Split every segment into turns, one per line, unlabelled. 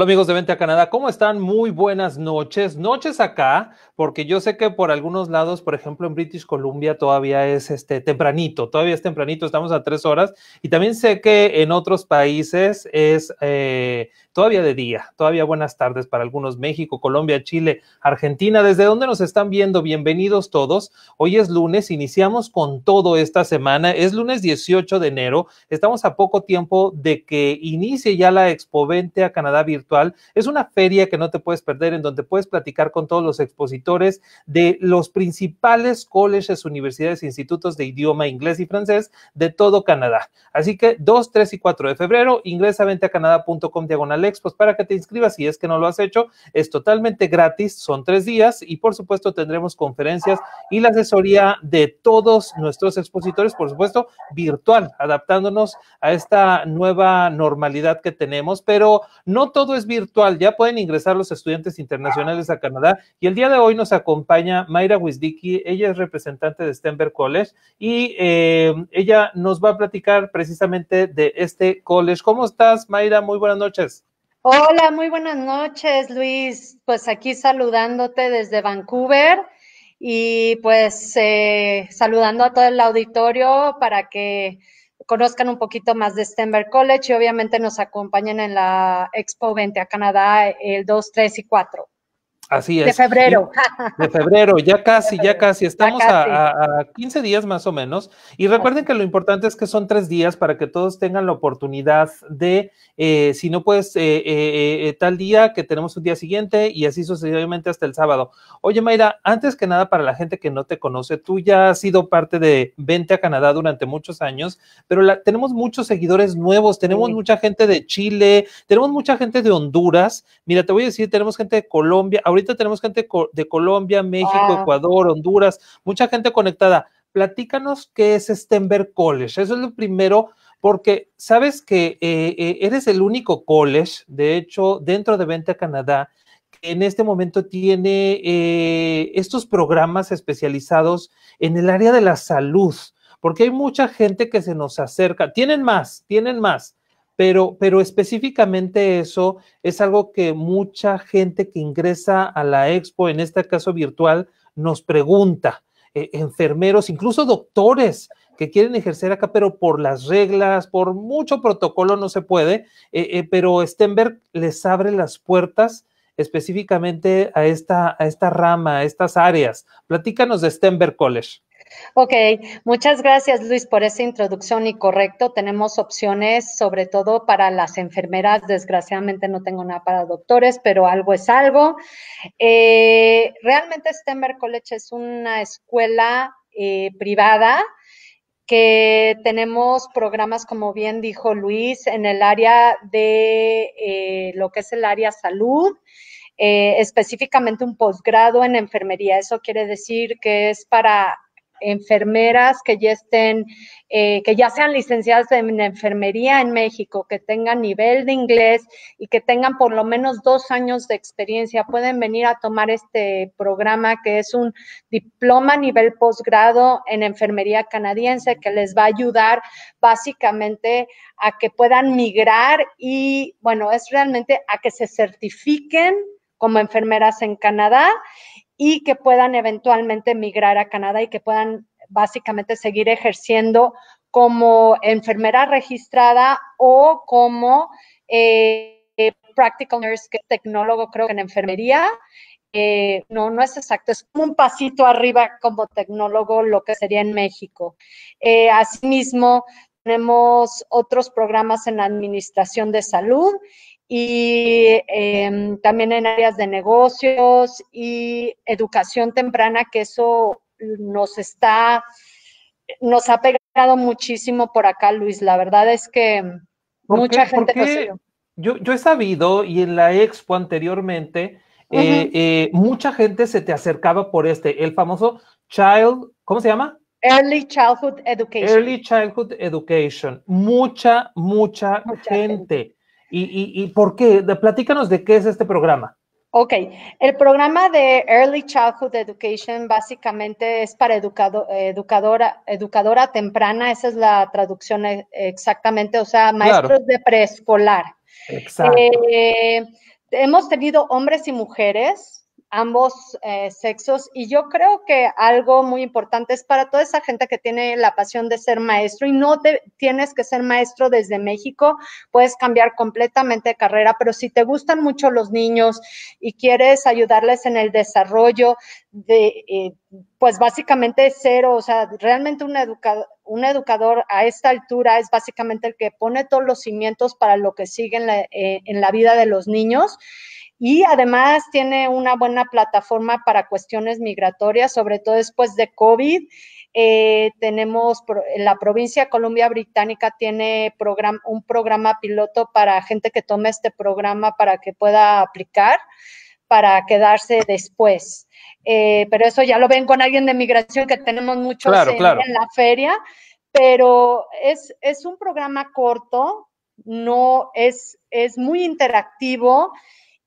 Hola amigos de Vente a Canadá, ¿cómo están? Muy buenas noches. Noches acá, porque yo sé que por algunos lados, por ejemplo en British Columbia todavía es este tempranito, todavía es tempranito, estamos a tres horas. Y también sé que en otros países es eh, Todavía de día, todavía buenas tardes para algunos. México, Colombia, Chile, Argentina, desde donde nos están viendo, bienvenidos todos. Hoy es lunes, iniciamos con todo esta semana. Es lunes 18 de enero. Estamos a poco tiempo de que inicie ya la Expovente a Canadá Virtual. Es una feria que no te puedes perder en donde puedes platicar con todos los expositores de los principales colleges, universidades, institutos de idioma inglés y francés de todo Canadá. Así que 2, 3 y 4 de febrero, ingresa a diagonal Expos pues, para que te inscribas si es que no lo has hecho. Es totalmente gratis, son tres días y por supuesto tendremos conferencias y la asesoría de todos nuestros expositores, por supuesto, virtual, adaptándonos a esta nueva normalidad que tenemos. Pero no todo es virtual, ya pueden ingresar los estudiantes internacionales a Canadá y el día de hoy nos acompaña Mayra Wisdicki, ella es representante de Stenberg College y eh, ella nos va a platicar precisamente de este college. ¿Cómo estás, Mayra? Muy buenas noches.
Hola, muy buenas noches, Luis. Pues aquí saludándote desde Vancouver y pues eh, saludando a todo el auditorio para que conozcan un poquito más de Stenberg College y obviamente nos acompañen en la Expo 20 a Canadá el 2, 3 y 4.
Así es. De febrero. de febrero, ya casi, ya casi. Estamos A, a, 15 días más o menos. Y recuerden que lo importante es que son tres días para que todos tengan la oportunidad de, eh, si no puedes, eh, eh, tal día que tenemos un día siguiente y así sucesivamente hasta el sábado. Oye, Mayra, antes que nada, para la gente que no te conoce, tú ya has sido parte de Vente a Canadá durante muchos años, pero tenemos muchos seguidores nuevos, tenemos mucha gente de Chile, tenemos mucha gente de Honduras. Mira, te voy a decir, tenemos gente de Colombia. Ahorita Ahorita tenemos gente de Colombia, México, ah. Ecuador, Honduras, mucha gente conectada. Platícanos qué es Stenberg College. Eso es lo primero, porque sabes que eh, eh, eres el único college, de hecho, dentro de Venta Canadá, que en este momento tiene eh, estos programas especializados en el área de la salud, porque hay mucha gente que se nos acerca. Tienen más, tienen más pero, pero, específicamente eso es algo que mucha gente que ingresa a la expo, en este caso virtual, nos pregunta, eh, enfermeros, incluso doctores que quieren ejercer acá, pero por las reglas, por mucho protocolo no se puede, eh, eh, pero Stenberg les abre las puertas específicamente a esta, a esta rama, a estas áreas. Platícanos de Stenberg College.
Ok, muchas gracias Luis por esa introducción y correcto, tenemos opciones sobre todo para las enfermeras, desgraciadamente no tengo nada para doctores, pero algo es algo. Eh, realmente Stenberg College es una escuela eh, privada que tenemos programas, como bien dijo Luis, en el área de eh, lo que es el área salud. específicamente un posgrado en enfermería. Eso quiere decir que es para enfermeras que ya estén, eh, que ya sean licenciadas en enfermería en México, que tengan nivel de inglés y que tengan por lo menos dos años de experiencia, pueden venir a tomar este programa que es un diploma a nivel posgrado en enfermería canadiense que les va a ayudar básicamente a que puedan migrar y, bueno, es realmente a que se certifiquen como enfermeras en Canadá y que puedan eventualmente emigrar a Canadá y que puedan básicamente seguir ejerciendo como enfermera registrada o como eh, eh practical nurse, que es tecnólogo creo que en enfermería. Eh, no, no es exacto, es como un pasito arriba como tecnólogo lo que sería en México. Eh, asimismo, tenemos otros programas en administración de salud y em, también en áreas de negocios y educación temprana, que eso nos está, nos ha pegado muchísimo por acá, Luis. La verdad es que mucha gente
yo, yo, he sabido, y en la expo anteriormente, eh, eh, mucha gente se te acercaba por este, el famoso Child, ¿cómo se llama?
Early Childhood Education. Early
Childhood Education. Mucha, mucha, gente ¿Y, y, y por qué? platícanos de qué es este programa.
Ok, el programa de Early Childhood Education básicamente es para educado, educadora, educadora temprana, esa es la traducción e, exactamente, o sea, maestros de preescolar. Exacto. Eh, hemos tenido hombres y mujeres ambos eh, sexos. Y yo creo que algo muy importante es para toda esa gente que tiene la pasión de ser maestro y no tienes que ser maestro desde México, puedes cambiar completamente de carrera, pero si te gustan mucho los niños y quieres ayudarles en el desarrollo de... Eh, pues básicamente cero, o sea, realmente un, educador, a esta altura es básicamente el que pone todos los cimientos para lo que sigue en la eh, vida de los niños y además tiene una buena plataforma para cuestiones migratorias, sobre todo después de COVID. Eh, tenemos tenemos la provincia de Columbia Británica tiene un programa piloto para gente que tome este programa para que pueda aplicar para quedarse después. Eh, pero eso ya lo ven con alguien de migración que tenemos muchos en, la feria, pero es, un programa corto, no es, es muy interactivo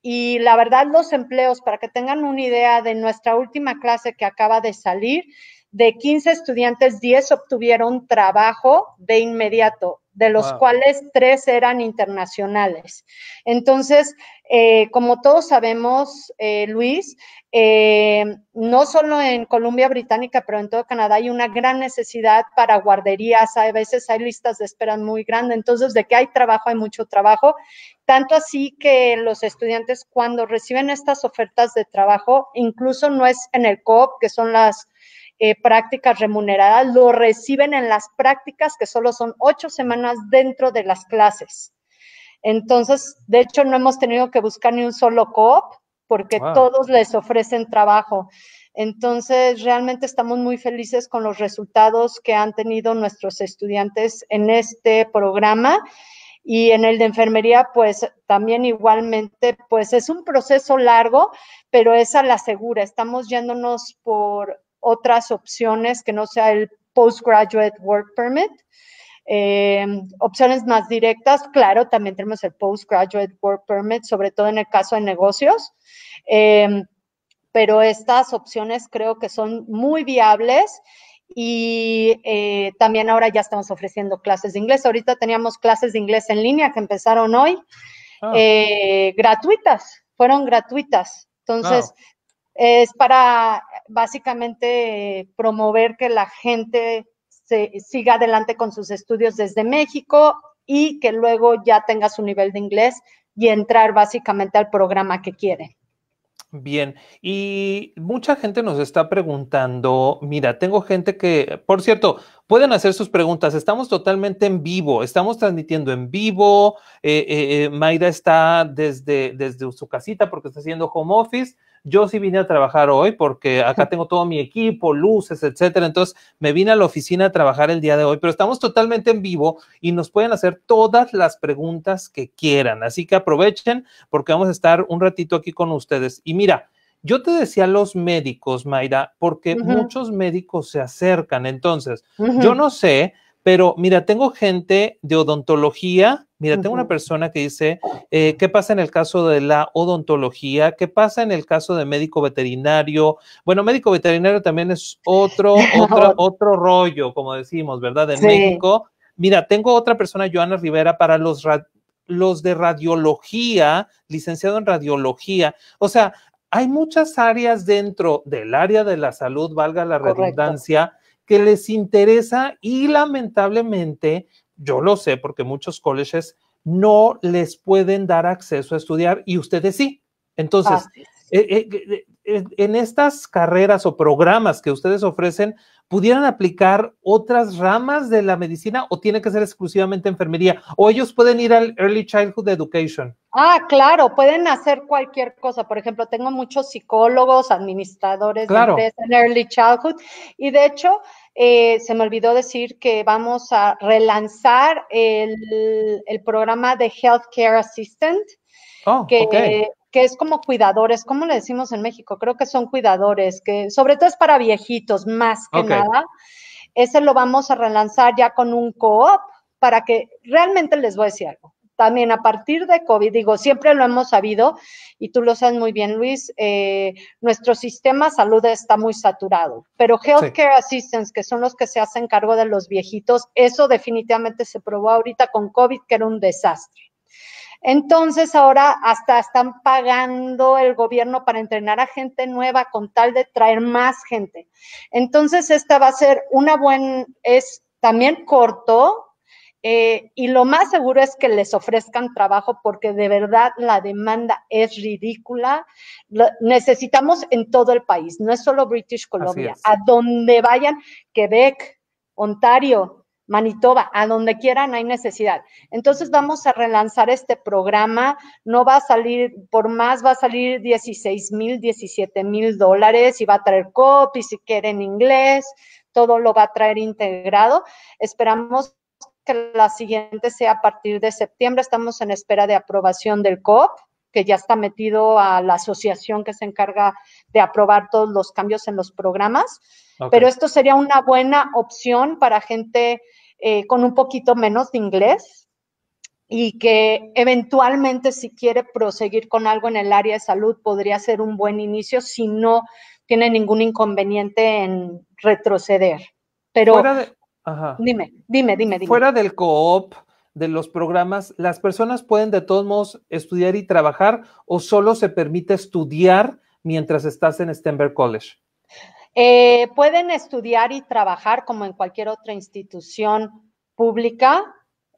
y la verdad, los empleos, para que tengan una idea de nuestra última clase que acaba de salir, de 15 estudiantes, 10 obtuvieron trabajo de inmediato de los cuales tres eran internacionales. Entonces, eh, como todos sabemos, eh, Luis, eh, no solo en Colombia Británica, pero en todo Canadá hay una gran necesidad para guarderías. A veces hay listas de espera muy grandes. Entonces, de que hay trabajo, hay mucho trabajo. Tanto así que los estudiantes cuando reciben estas ofertas de trabajo, incluso no es en el COP, que son las eh, prácticas remuneradas, lo reciben en las prácticas que solo son ocho semanas dentro de las clases. Entonces, de hecho, no hemos tenido que buscar ni un solo coop porque todos les ofrecen trabajo. Entonces, realmente estamos muy felices con los resultados que han tenido nuestros estudiantes en este programa. Y en el de enfermería, pues también igualmente, pues es un proceso largo, pero es a la segura. Estamos yéndonos por, otras opciones que no sea el Postgraduate Work Permit. Eh, opciones más directas, claro, también tenemos el Postgraduate Work Permit, sobre todo en el caso de negocios. Eh, pero estas opciones creo que son muy viables y eh, también ahora ya estamos ofreciendo clases de inglés. Ahorita teníamos clases de inglés en línea que empezaron hoy, ah. gratuitas, fueron gratuitas. Entonces, es para básicamente promover que la gente se siga adelante con sus estudios desde México y que luego ya tenga su nivel de inglés y entrar básicamente al programa que quiere.
Bien, y mucha gente nos está preguntando, mira, tengo gente que, por cierto, pueden hacer sus preguntas, estamos totalmente en vivo, estamos transmitiendo en vivo, eh, eh, eh Mayra está desde, desde su casita porque está haciendo home office, yo sí vine a trabajar hoy porque acá tengo todo mi equipo, luces, etcétera. Entonces me vine a la oficina a trabajar el día de hoy, pero estamos totalmente en vivo y nos pueden hacer todas las preguntas que quieran. Así que aprovechen porque vamos a estar un ratito aquí con ustedes. Y mira, yo te decía los médicos, Mayra, porque muchos médicos se acercan. Entonces, yo no sé, pero mira, tengo gente de odontología, Mira, tengo una persona que dice, eh, ¿qué pasa en el caso de la odontología? ¿Qué pasa en el caso de médico veterinario? Bueno, médico veterinario también es otro, otro, otro rollo, como decimos, ¿verdad? En México. Mira, tengo otra persona, Joana Rivera, para los, los de radiología, licenciado en radiología. O sea, hay muchas áreas dentro del área de la salud, valga la redundancia, que les interesa y lamentablemente yo lo sé porque muchos colleges no les pueden dar acceso a estudiar y ustedes sí. Entonces, eh, eh, eh, en estas carreras o programas que ustedes ofrecen, ¿pudieran aplicar otras ramas de la medicina o tiene que ser exclusivamente enfermería? ¿O ellos pueden ir al Early Childhood Education?
Ah, claro, pueden hacer cualquier cosa. Por ejemplo, tengo muchos psicólogos, administradores de en Early Childhood y de hecho eh, se me olvidó decir que vamos a relanzar el, programa de Healthcare Assistant, oh, que, es como cuidadores, ¿cómo le decimos en México? Creo que son cuidadores, que sobre todo es para viejitos más que nada. Ese lo vamos a relanzar ya con un co-op para que realmente les voy a decir algo también a partir de COVID, digo, siempre lo hemos sabido y tú lo sabes muy bien, Luis, eh, nuestro sistema de salud está muy saturado, pero Healthcare Assistants, que son los que se hacen cargo de los viejitos, eso definitivamente se probó ahorita con COVID, que era un desastre. Entonces ahora hasta están pagando el gobierno para entrenar a gente nueva con tal de traer más gente. Entonces esta va a ser una buena, es también corto, eh, y lo más seguro es que les ofrezcan trabajo porque de verdad la demanda es ridícula. necesitamos en todo el país, no es solo British Columbia, a donde vayan, Quebec, Ontario, Manitoba, a donde quieran hay necesidad. Entonces vamos a relanzar este programa, no va a salir, por más va a salir 16 mil, 17 mil dólares y va a traer copy si quieren inglés, todo lo va a traer integrado. Esperamos que la siguiente sea a partir de septiembre. Estamos en espera de aprobación del COP, que ya está metido a la asociación que se encarga de aprobar todos los cambios en los programas. Pero esto sería una buena opción para gente eh, con un poquito menos de inglés y que eventualmente si quiere proseguir con algo en el área de salud podría ser un buen inicio si no tiene ningún inconveniente en retroceder. Pero Dime, dime, dime, Fuera
del coop, de los programas, ¿las personas pueden de todos modos estudiar y trabajar o solo se permite estudiar mientras estás en Stenberg College?
Eh, pueden estudiar y trabajar como en cualquier otra institución pública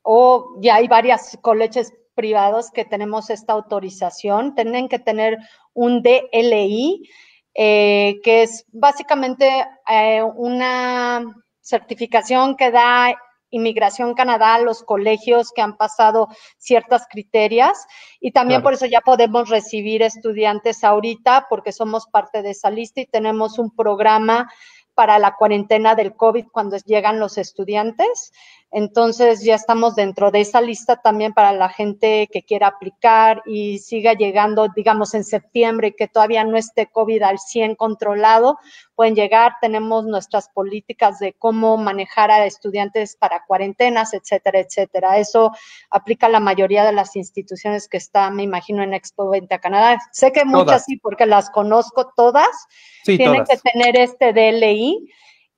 o ya hay varios colegios privados que tenemos esta autorización. Tienen que tener un DLI, eh, que es básicamente eh, una certificación que da Inmigración Canadá, a los colegios que han pasado ciertas criterias y también por eso ya podemos recibir estudiantes ahorita porque somos parte de esa lista y tenemos un programa para la cuarentena del COVID cuando llegan los estudiantes. Entonces ya estamos dentro de esa lista también para la gente que quiera aplicar y siga llegando, digamos, en septiembre y que todavía no esté COVID al 100 controlado, pueden llegar. Tenemos nuestras políticas de cómo manejar a estudiantes para cuarentenas, etcétera, etcétera. Eso aplica a la mayoría de las instituciones que están, me imagino, en Expo 20 Canadá. Sé que muchas sí, porque las conozco todas. Tienen que tener este DLI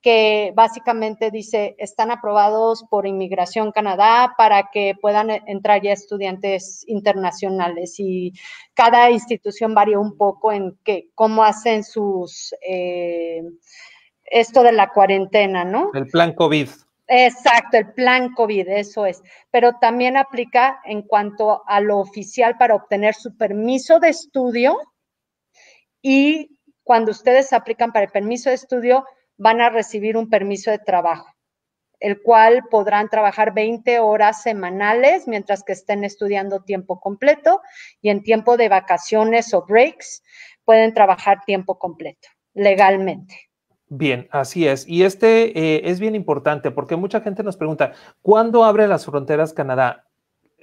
que básicamente dice, están aprobados por Inmigración Canadá para que puedan e-, entrar ya estudiantes internacionales y cada institución varía un poco en que, cómo hacen sus, eh, esto de la cuarentena, ¿no?
El plan COVID.
Exacto, el plan COVID, eso es. Pero también aplica en cuanto a lo oficial para obtener su permiso de estudio y cuando ustedes aplican para el permiso de estudio, van a recibir un permiso de trabajo, el cual podrán trabajar 20 horas semanales mientras que estén estudiando tiempo completo y en tiempo de vacaciones o breaks pueden trabajar tiempo completo legalmente.
Bien, así es. Y este eh, es bien importante porque mucha gente nos pregunta, ¿cuándo abre las fronteras Canadá?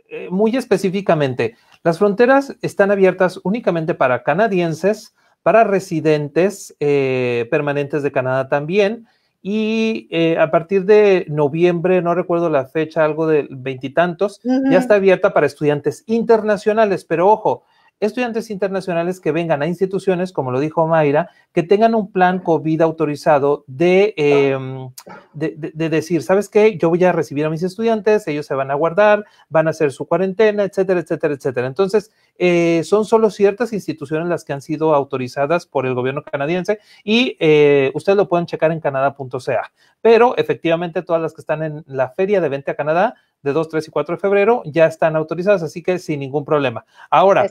Eh, muy específicamente, las fronteras están abiertas únicamente para canadienses, para residentes eh, permanentes de Canadá también. Y eh, a partir de noviembre, no recuerdo la fecha, algo de veintitantos, ya está abierta para estudiantes internacionales, pero ojo, estudiantes internacionales que vengan a instituciones, como lo dijo Mayra, que tengan un plan COVID autorizado em, de, de, decir, ¿sabes qué? Yo voy a recibir a mis estudiantes, ellos se van a guardar, van a hacer su cuarentena, etcétera, etcétera, etcétera. Entonces, eh, son solo ciertas instituciones las que han sido autorizadas por el gobierno canadiense y eh, ustedes lo pueden checar en canada.ca Pero efectivamente todas las que están en la feria de venta a Canadá de 2, 3 y 4 de febrero ya están autorizadas, así que sin ningún problema. Ahora,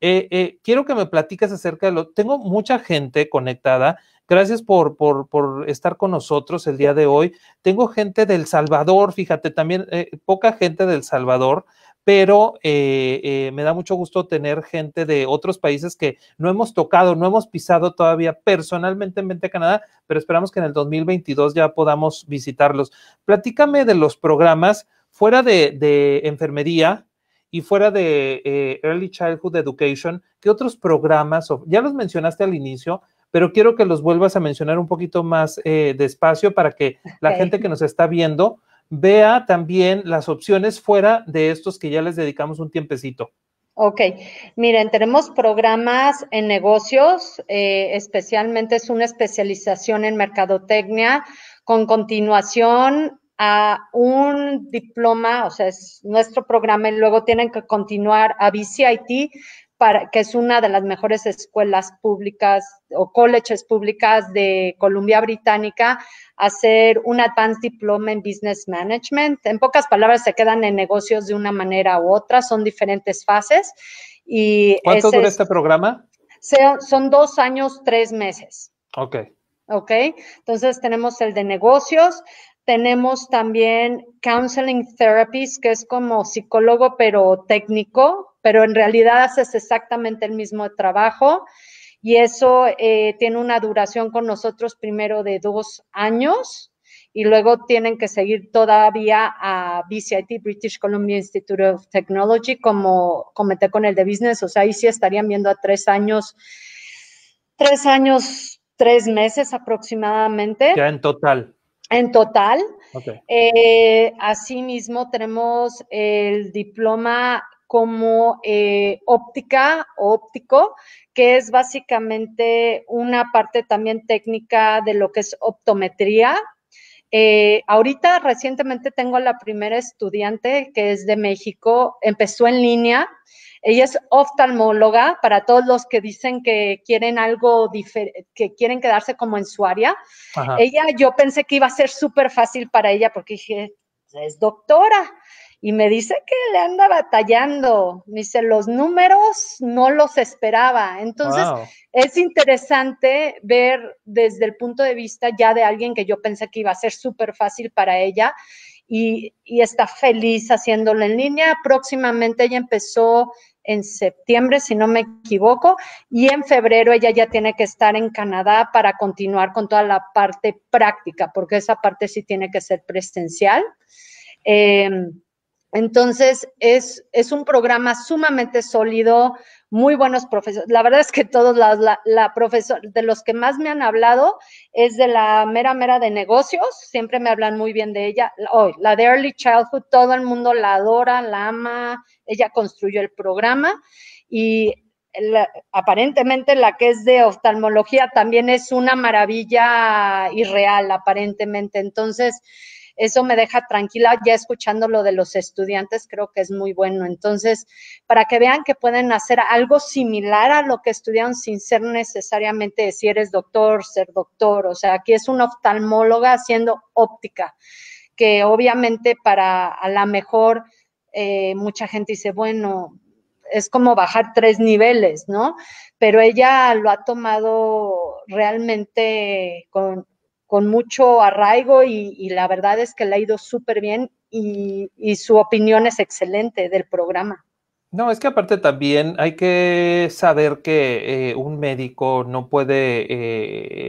eh, eh, quiero que me platiques acerca de lo. Tengo mucha gente conectada. Gracias por, por, estar con nosotros el día de hoy. Tengo gente del Salvador, fíjate, también eh, poca gente del Salvador, pero me da mucho gusto tener gente de otros países que no hemos tocado, no hemos pisado todavía personalmente en Mente Canadá, pero esperamos que en el 2022 ya podamos visitarlos. Platícame de los programas fuera de enfermería y fuera de eh, Early Childhood Education, ¿qué otros programas? Ya los mencionaste al inicio, pero quiero que los vuelvas a mencionar un poquito más eh, despacio para que la gente que nos está viendo vea también las opciones fuera de estos que ya les dedicamos un tiempecito.
Ok, miren, tenemos programas en negocios, eh, especialmente es una especialización en mercadotecnia, con continuación a un diploma, o sea, es nuestro programa y luego tienen que continuar a BCIT, para, que es una de las mejores escuelas públicas o colleges públicas de Columbia Británica, hacer un Advanced Diploma en Business Management. En pocas palabras, se quedan en negocios de una manera u otra, son diferentes fases. Y ¿Cuánto dura este programa? Son, son dos años, tres meses. Ok. Ok, entonces tenemos el de negocios, tenemos también counseling therapies, que es como psicólogo pero técnico, pero en realidad haces exactamente el mismo trabajo y eso eh, tiene una duración con nosotros primero de dos años y luego tienen que seguir todavía a BCIT, British Columbia Institute of Technology, como comenté con el de Business, o sea, ahí sí estarían viendo a tres años, tres años, tres meses aproximadamente. Ya
en total
en total. Eh, asimismo, tenemos el diploma como eh, óptica o óptico, que es básicamente una parte también técnica de lo que es optometría. Eh, ahorita recientemente tengo la primera estudiante que es de México, empezó en línea, ella es oftalmóloga para todos los que dicen que quieren algo diferente, que quieren quedarse como en su área. Ella, yo pensé que iba a ser súper fácil para ella porque dije, es doctora. Y me dice que le anda batallando. dice, los números no los esperaba. Entonces, es interesante ver desde el punto de vista ya de alguien que yo pensé que iba a ser súper fácil para ella. Y, y, está feliz haciéndolo en línea. Próximamente ella empezó en septiembre, si no me equivoco, y en febrero ella ya tiene que estar en Canadá para continuar con toda la parte práctica, porque esa parte sí tiene que ser presencial. Em, entonces, es, es un programa sumamente sólido, muy buenos profesores. La verdad es que todos los, la, profesor, de los que más me han hablado es de la mera mera de negocios, siempre me hablan muy bien de ella. Hoy, la de Early Childhood, todo el mundo la adora, la ama, ella construyó el programa y aparentemente la que es de oftalmología también es una maravilla irreal, aparentemente. Entonces, eso me deja tranquila, ya escuchando lo de los estudiantes, creo que es muy bueno. Entonces, para que vean que pueden hacer algo similar a lo que estudiaron sin ser necesariamente si eres doctor, ser doctor, o sea, aquí es una oftalmóloga haciendo óptica, que obviamente para a la mejor eh, mucha gente dice, bueno, es como bajar tres niveles, ¿no? Pero ella lo ha tomado realmente con, con mucho arraigo y, la verdad es que le ha ido súper bien y, su opinión es excelente del programa.
No, es que aparte también hay que saber que eh, un médico no puede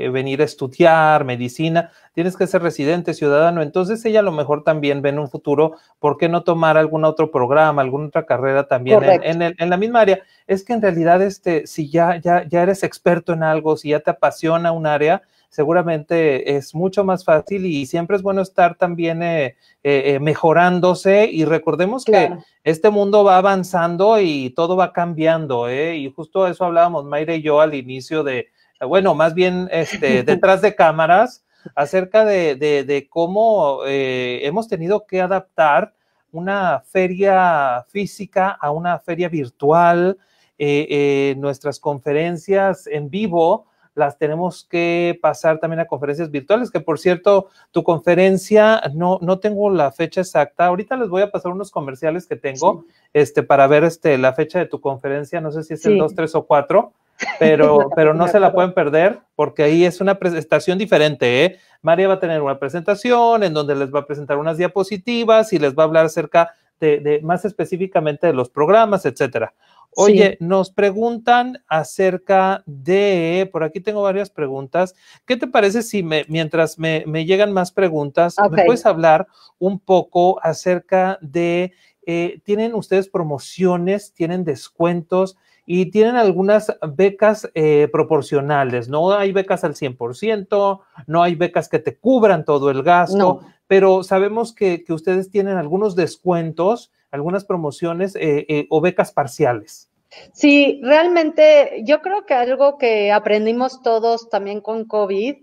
eh, venir a estudiar medicina, tienes que ser residente, ciudadano, entonces ella a lo mejor también ve en un futuro, ¿por qué no tomar algún otro programa, alguna otra carrera también en, en, la misma área? Es que en realidad, este, si ya, ya, ya eres experto en algo, si ya te apasiona un área, seguramente es mucho más fácil y siempre es bueno estar también eh, eh, eh, mejorándose y recordemos que este mundo va avanzando y todo va cambiando, Y justo eso hablábamos Mayra y yo al inicio de, bueno, más bien este, detrás de cámaras, acerca de, de, cómo hemos tenido que adaptar una feria física a una feria virtual, nuestras conferencias en vivo las tenemos que pasar también a conferencias virtuales, que por cierto, tu conferencia, no, no tengo la fecha exacta, ahorita les voy a pasar unos comerciales que tengo, este, para ver este, la fecha de tu conferencia, no sé si es el 2, 3 o 4, pero, pero no se la pueden perder porque ahí es una presentación diferente. ¿eh? María va a tener una presentación en donde les va a presentar unas diapositivas y les va a hablar acerca de, de más específicamente de los programas, etcétera. Oye, nos preguntan acerca de, por aquí tengo varias preguntas. ¿Qué te parece si me, mientras me, llegan más preguntas, me puedes hablar un poco acerca de, eh, ¿tienen ustedes promociones? ¿Tienen descuentos? Y tienen algunas becas eh, proporcionales, no hay becas al 100%, no hay becas que te cubran todo el gasto, pero sabemos que ustedes tienen algunos descuentos algunas promociones eh, eh, o becas parciales.
Sí, realmente yo creo que algo que aprendimos todos también con COVID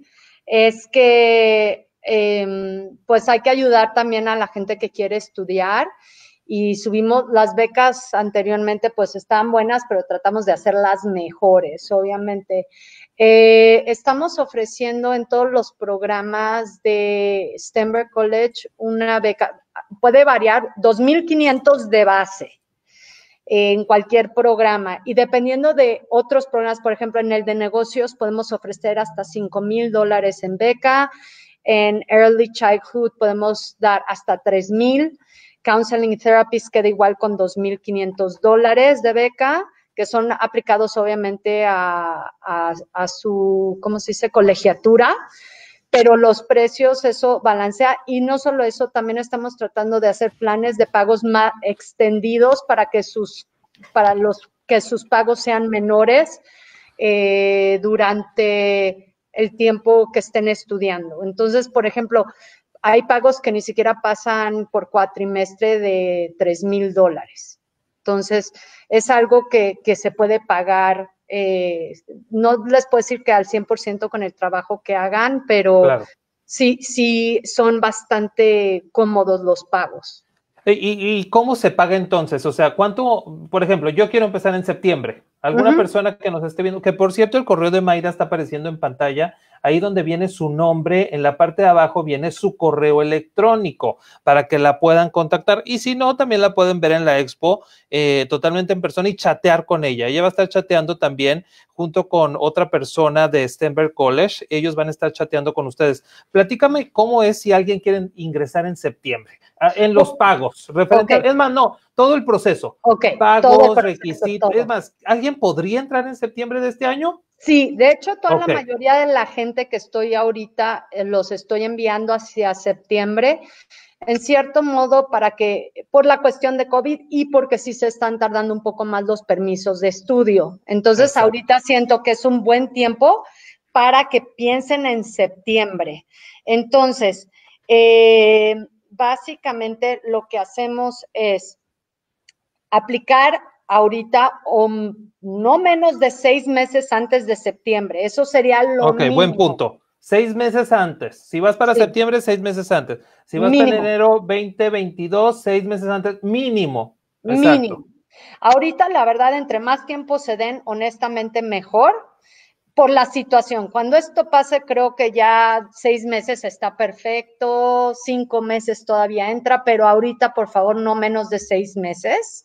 es que em, pues hay que ayudar también a la gente que quiere estudiar y subimos las becas anteriormente, pues estaban buenas, pero tratamos de hacerlas mejores, obviamente. Eh, estamos ofreciendo en todos los programas de Stenberg College una beca, puede variar 2.500 de base en cualquier programa y dependiendo de otros programas, por ejemplo, en el de negocios podemos ofrecer hasta 5,000 dólares en beca, en Early Childhood podemos dar hasta 3,000. Counseling Therapies queda igual con 2.500 dólares de beca, que son aplicados obviamente a, a su, ¿cómo se dice?, colegiatura pero los precios, eso balancea. Y no solo eso, también estamos tratando de hacer planes de pagos más extendidos para que sus, para los, que sus pagos sean menores eh, durante el tiempo que estén estudiando. Entonces, por ejemplo, hay pagos que ni siquiera pasan por cuatrimestre de 3 mil dólares. Entonces, es algo que, que se puede pagar eh, no les puedo decir que al 100% con el trabajo que hagan, pero sí, sí son bastante cómodos los pagos.
¿Y, cómo se paga entonces? O sea, ¿cuánto, por ejemplo, yo quiero empezar en septiembre? Alguna persona que nos esté viendo, que por cierto el correo de Mayra está apareciendo en pantalla, ahí donde viene su nombre, en la parte de abajo viene su correo electrónico para que la puedan contactar. Y si no, también la pueden ver en la expo eh, totalmente en persona y chatear con ella. Ella va a estar chateando también junto con otra persona de Stenberg College. Ellos van a estar chateando con ustedes. Platícame cómo es si alguien quiere ingresar en septiembre, ah, en los pagos. referente Es más, no, todo el proceso.
ok Pagos,
requisitos. Es más, ¿alguien podría entrar en septiembre de este año? Sí,
de hecho, toda la mayoría de la gente que estoy ahorita eh, los estoy enviando hacia septiembre, en cierto modo, para que, por la cuestión de COVID y porque sí se están tardando un poco más los permisos de estudio. Entonces, ahorita siento que es un buen tiempo para que piensen en septiembre. Entonces, eh, básicamente lo que hacemos es aplicar ahorita o no menos de seis meses antes de septiembre. Eso sería lo Ok, buen punto.
Seis meses antes. Si vas para septiembre, seis meses antes. Si vas para enero 2022, seis meses antes, mínimo. Mínimo.
Ahorita, la verdad, entre más tiempo se den, honestamente, mejor por la situación. Cuando esto pase, creo que ya seis meses está perfecto, cinco meses todavía entra, pero ahorita, por favor, no menos de seis meses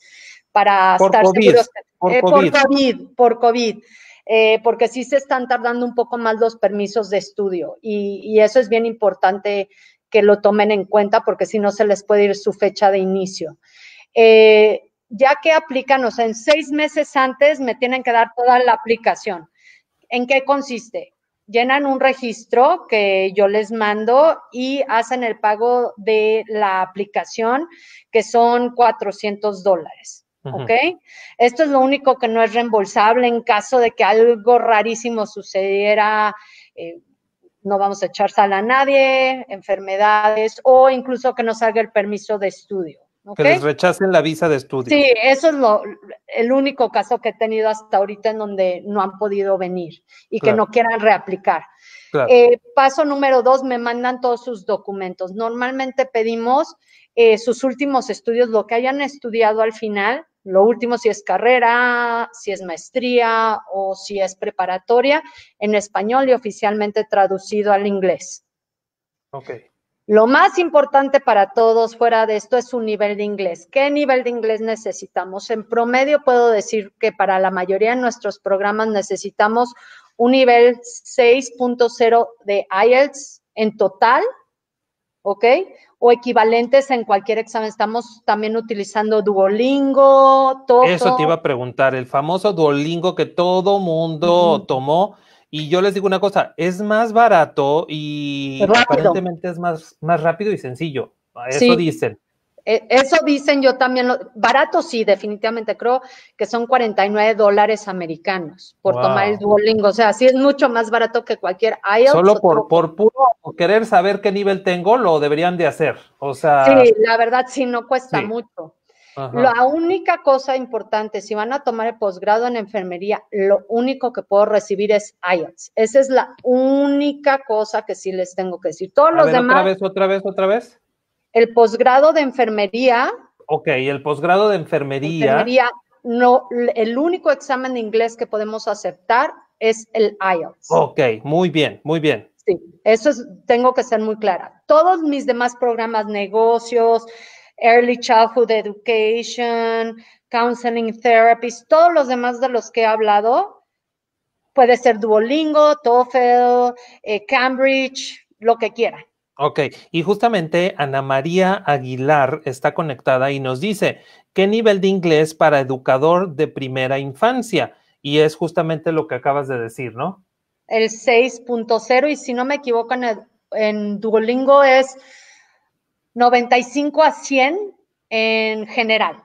para estar seguros. Por, eh, COVID. por COVID, eh, porque sí se están tardando un poco más los permisos de estudio y, eso es bien importante que lo tomen en cuenta porque si no se les puede ir su fecha de inicio. Eh, ya que aplican, o sea, en seis meses antes me tienen que dar toda la aplicación. ¿En qué consiste? Llenan un registro que yo les mando y hacen el pago de la aplicación, que son 400 dólares. ¿ok? Esto es lo único que no es reembolsable en caso de que algo rarísimo sucediera, eh, no vamos a echar sal a nadie, enfermedades o incluso que no salga el permiso de estudio. Que les
rechacen la visa de estudio. Sí,
eso es lo, el único caso que he tenido hasta ahorita en donde no han podido venir y que no quieran reaplicar. Eh, paso número dos, me mandan todos sus documentos. Normalmente pedimos eh, sus últimos estudios, lo que hayan estudiado al final, lo último, si es carrera, si es maestría o si es preparatoria, en español y oficialmente traducido al inglés. Ok. Lo más importante para todos fuera de esto es su nivel de inglés. ¿Qué nivel de inglés necesitamos? En promedio puedo decir que para la mayoría de nuestros programas necesitamos un nivel 6.0 de IELTS en total, ¿ok? o equivalentes en cualquier examen. Estamos también utilizando Duolingo, todo. Eso te iba
a preguntar, el famoso Duolingo que todo mundo tomó. Y yo les digo una cosa, es más barato y aparentemente es más, más rápido y sencillo. Eso dicen.
E, eso dicen yo también. barato sí, definitivamente. Creo que son 49 dólares americanos por tomar el Duolingo. O sea, sí es mucho más barato que cualquier IELTS. Solo
por, por puro querer saber qué nivel tengo, lo deberían de hacer. O sea. Sí,
la verdad sí, no cuesta mucho. La única cosa importante, si van a tomar el posgrado en enfermería, lo único que puedo recibir es IELTS. Esa es la única cosa que sí les tengo que decir. Todos los demás. Otra
vez, otra vez, otra vez.
El posgrado de enfermería.
Ok, el posgrado de enfermería.
no, el único examen de inglés que podemos aceptar es el IELTS.
Ok, muy bien, muy bien.
Sí, eso es, tengo que ser muy clara. Todos mis demás programas, negocios, Early Childhood Education, Counseling Therapies, todos los demás de los que he hablado, puede ser Duolingo, TOEFL, eh, Cambridge, lo que quiera.
Ok, y justamente Ana María Aguilar está conectada y nos dice, ¿qué nivel de inglés para educador de primera infancia? Y es justamente lo que acabas de decir, ¿no?
El 6.0 y si no me equivoco en, Duolingo es 95 a 100 en general.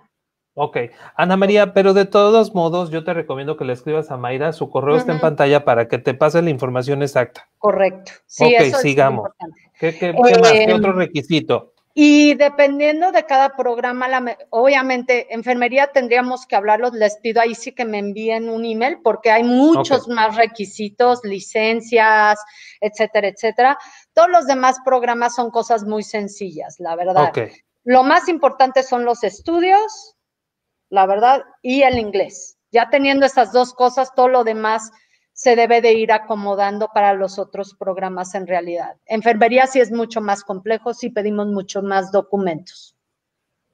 Ok, Ana María, pero de todos modos yo te recomiendo que le escribas a Mayra, su correo está en pantalla para que te pase la información exacta.
Correcto. Sí, ok, sigamos.
¿Qué, más? ¿Qué eh, otro requisito?
Y dependiendo de cada programa, obviamente enfermería tendríamos que hablarlos, les pido ahí sí que me envíen un email porque hay muchos más requisitos, licencias, etcétera, etcétera. Todos los demás programas son cosas muy sencillas, la verdad. Okay. Lo más importante son los estudios, la verdad, y el inglés. Ya teniendo esas dos cosas, todo lo demás se debe de ir acomodando para los otros programas en realidad. Enfermería sí es mucho más complejo, sí pedimos muchos más documentos.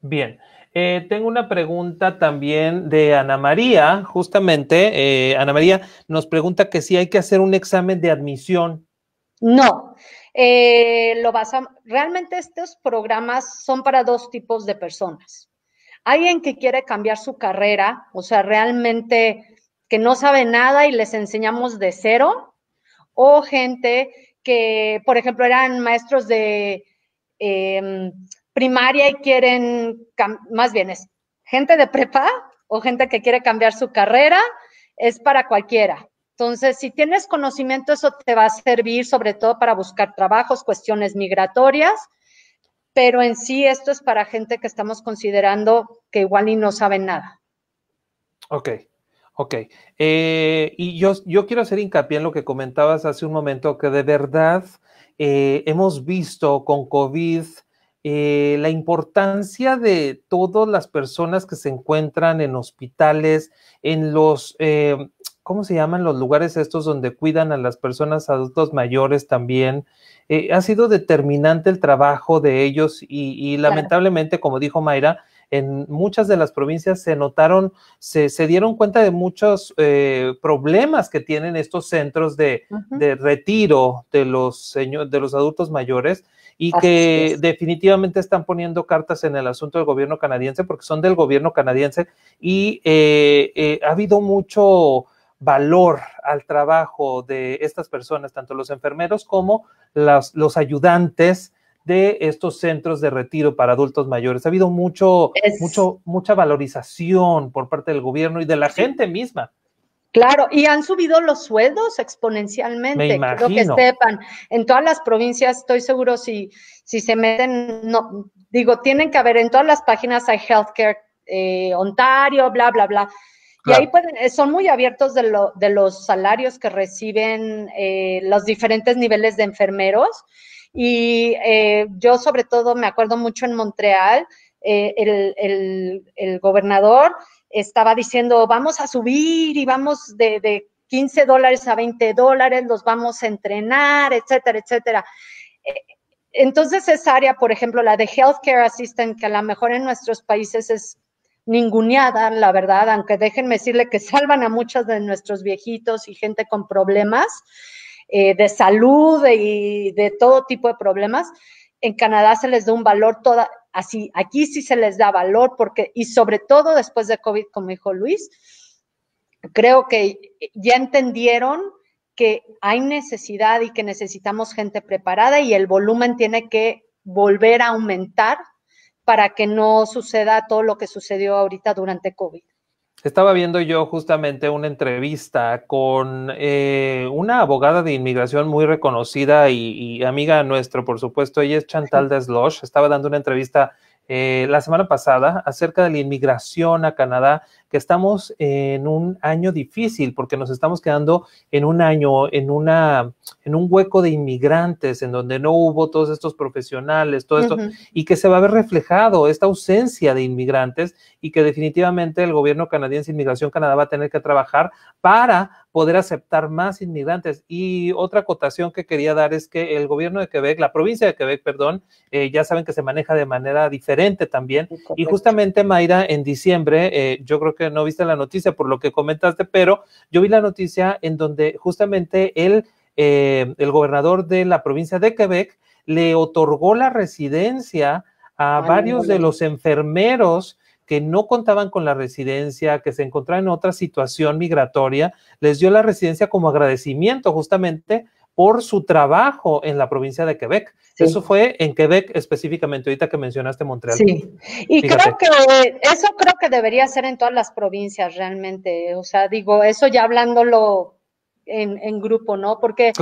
Bien. Eh, tengo una pregunta también de Ana María, justamente. Eh, Ana María nos pregunta que si hay que hacer un examen de admisión.
No, eh, lo vas realmente estos programas son para dos tipos de personas. Alguien que quiere cambiar su carrera, o sea, realmente que no sabe nada y les enseñamos de cero, o gente que, por ejemplo, eran maestros de em, primaria y quieren, más bien es gente de prepa o gente que quiere cambiar su carrera, es para cualquiera. Entonces, si tienes conocimiento, eso te va a servir sobre todo para buscar trabajos, cuestiones migratorias pero en sí esto es para gente que estamos considerando que igual y no saben nada.
Ok, ok. Eh, y yo, yo quiero hacer hincapié en lo que comentabas hace un momento, que de verdad eh, hemos visto con COVID eh, la importancia de todas las personas que se encuentran en hospitales, en los ¿cómo se llaman los lugares estos donde cuidan a las personas adultos mayores también? Eh, ha sido determinante el trabajo de ellos y, lamentablemente, como dijo Mayra, en muchas de las provincias se notaron, se, dieron cuenta de muchos eh, problemas que tienen estos centros de, retiro de los, de los adultos mayores y que definitivamente están poniendo cartas en el asunto del gobierno canadiense porque son del gobierno canadiense y eh, ha habido mucho valor al trabajo de estas personas, tanto los enfermeros como los ayudantes de estos centros de retiro para adultos mayores. Ha habido mucho, mucho, mucha valorización por parte del gobierno y de la gente misma.
Claro, y han subido los sueldos exponencialmente, lo que sepan. En todas las provincias, estoy seguro, si, si se meten, no, digo, tienen que haber, en todas las páginas hay healthcare eh, Ontario, bla, bla, bla. Y ahí pueden, eh, son muy abiertos de, los salarios que reciben eh, los diferentes niveles de enfermeros. Y eh, yo sobre todo me acuerdo mucho en Montreal, el, gobernador estaba diciendo, vamos a subir y vamos de, de 15 dólares a 20 dólares, los vamos a entrenar, etcétera, etcétera. Entonces, esa área, por ejemplo, la de healthcare assistant, que a lo mejor en nuestros países es ninguneada, la verdad, aunque déjenme decirle que salvan a muchos de nuestros viejitos y gente con problemas eh, de salud y de todo tipo de problemas. En Canadá se les da un valor toda, así, aquí sí se les da valor porque, y sobre todo después de COVID, como dijo Luis, creo que ya entendieron que hay necesidad y que necesitamos gente preparada y el volumen tiene que volver a aumentar para que no suceda todo lo que sucedió ahorita durante COVID.
Estaba viendo yo justamente una entrevista con eh, una abogada de inmigración muy reconocida y, amiga nuestra, por supuesto, ella es Chantal Desloche. Estaba dando una entrevista eh, la semana pasada acerca de la inmigración a Canadá que estamos en un año difícil porque nos estamos quedando en un año, en, una, en un hueco de inmigrantes, en donde no hubo todos estos profesionales, todo esto, y que se va a ver reflejado esta ausencia de inmigrantes y que definitivamente el gobierno canadiense Inmigración Canadá va a tener que trabajar para poder aceptar más inmigrantes. Y otra acotación que quería dar es que el gobierno de Quebec, la provincia de Quebec, perdón, eh, ya saben que se maneja de manera diferente también. Y justamente, Mayra, en diciembre, eh, yo creo que no viste la noticia por lo que comentaste, pero yo vi la noticia en donde justamente el, eh, el gobernador de la provincia de Quebec le otorgó la residencia a varios de los enfermeros que no contaban con la residencia, que se encontraban en otra situación migratoria, les dio la residencia como agradecimiento justamente por su trabajo en la provincia de Quebec. Eso fue en Quebec específicamente, ahorita que mencionaste Montreal. Sí, y creo que
eh, eso creo que debería ser en todas las provincias realmente. O sea, digo, eso ya hablándolo en, grupo, ¿no? Porque,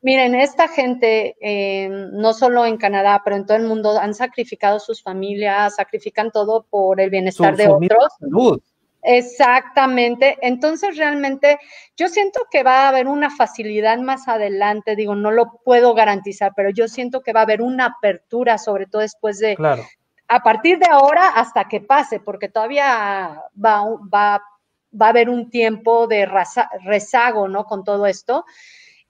miren, esta gente, em, no solo en Canadá, pero en todo el mundo, han sacrificado sus familias, sacrifican todo por el bienestar de otros. Salud. Exactamente. Entonces, realmente yo siento que va a haber una facilidad más adelante, digo, no lo puedo garantizar, pero yo siento que va a haber una apertura, sobre todo después de... A partir de ahora hasta que pase, porque todavía va, a haber un tiempo de rezago, ¿no? Con todo esto.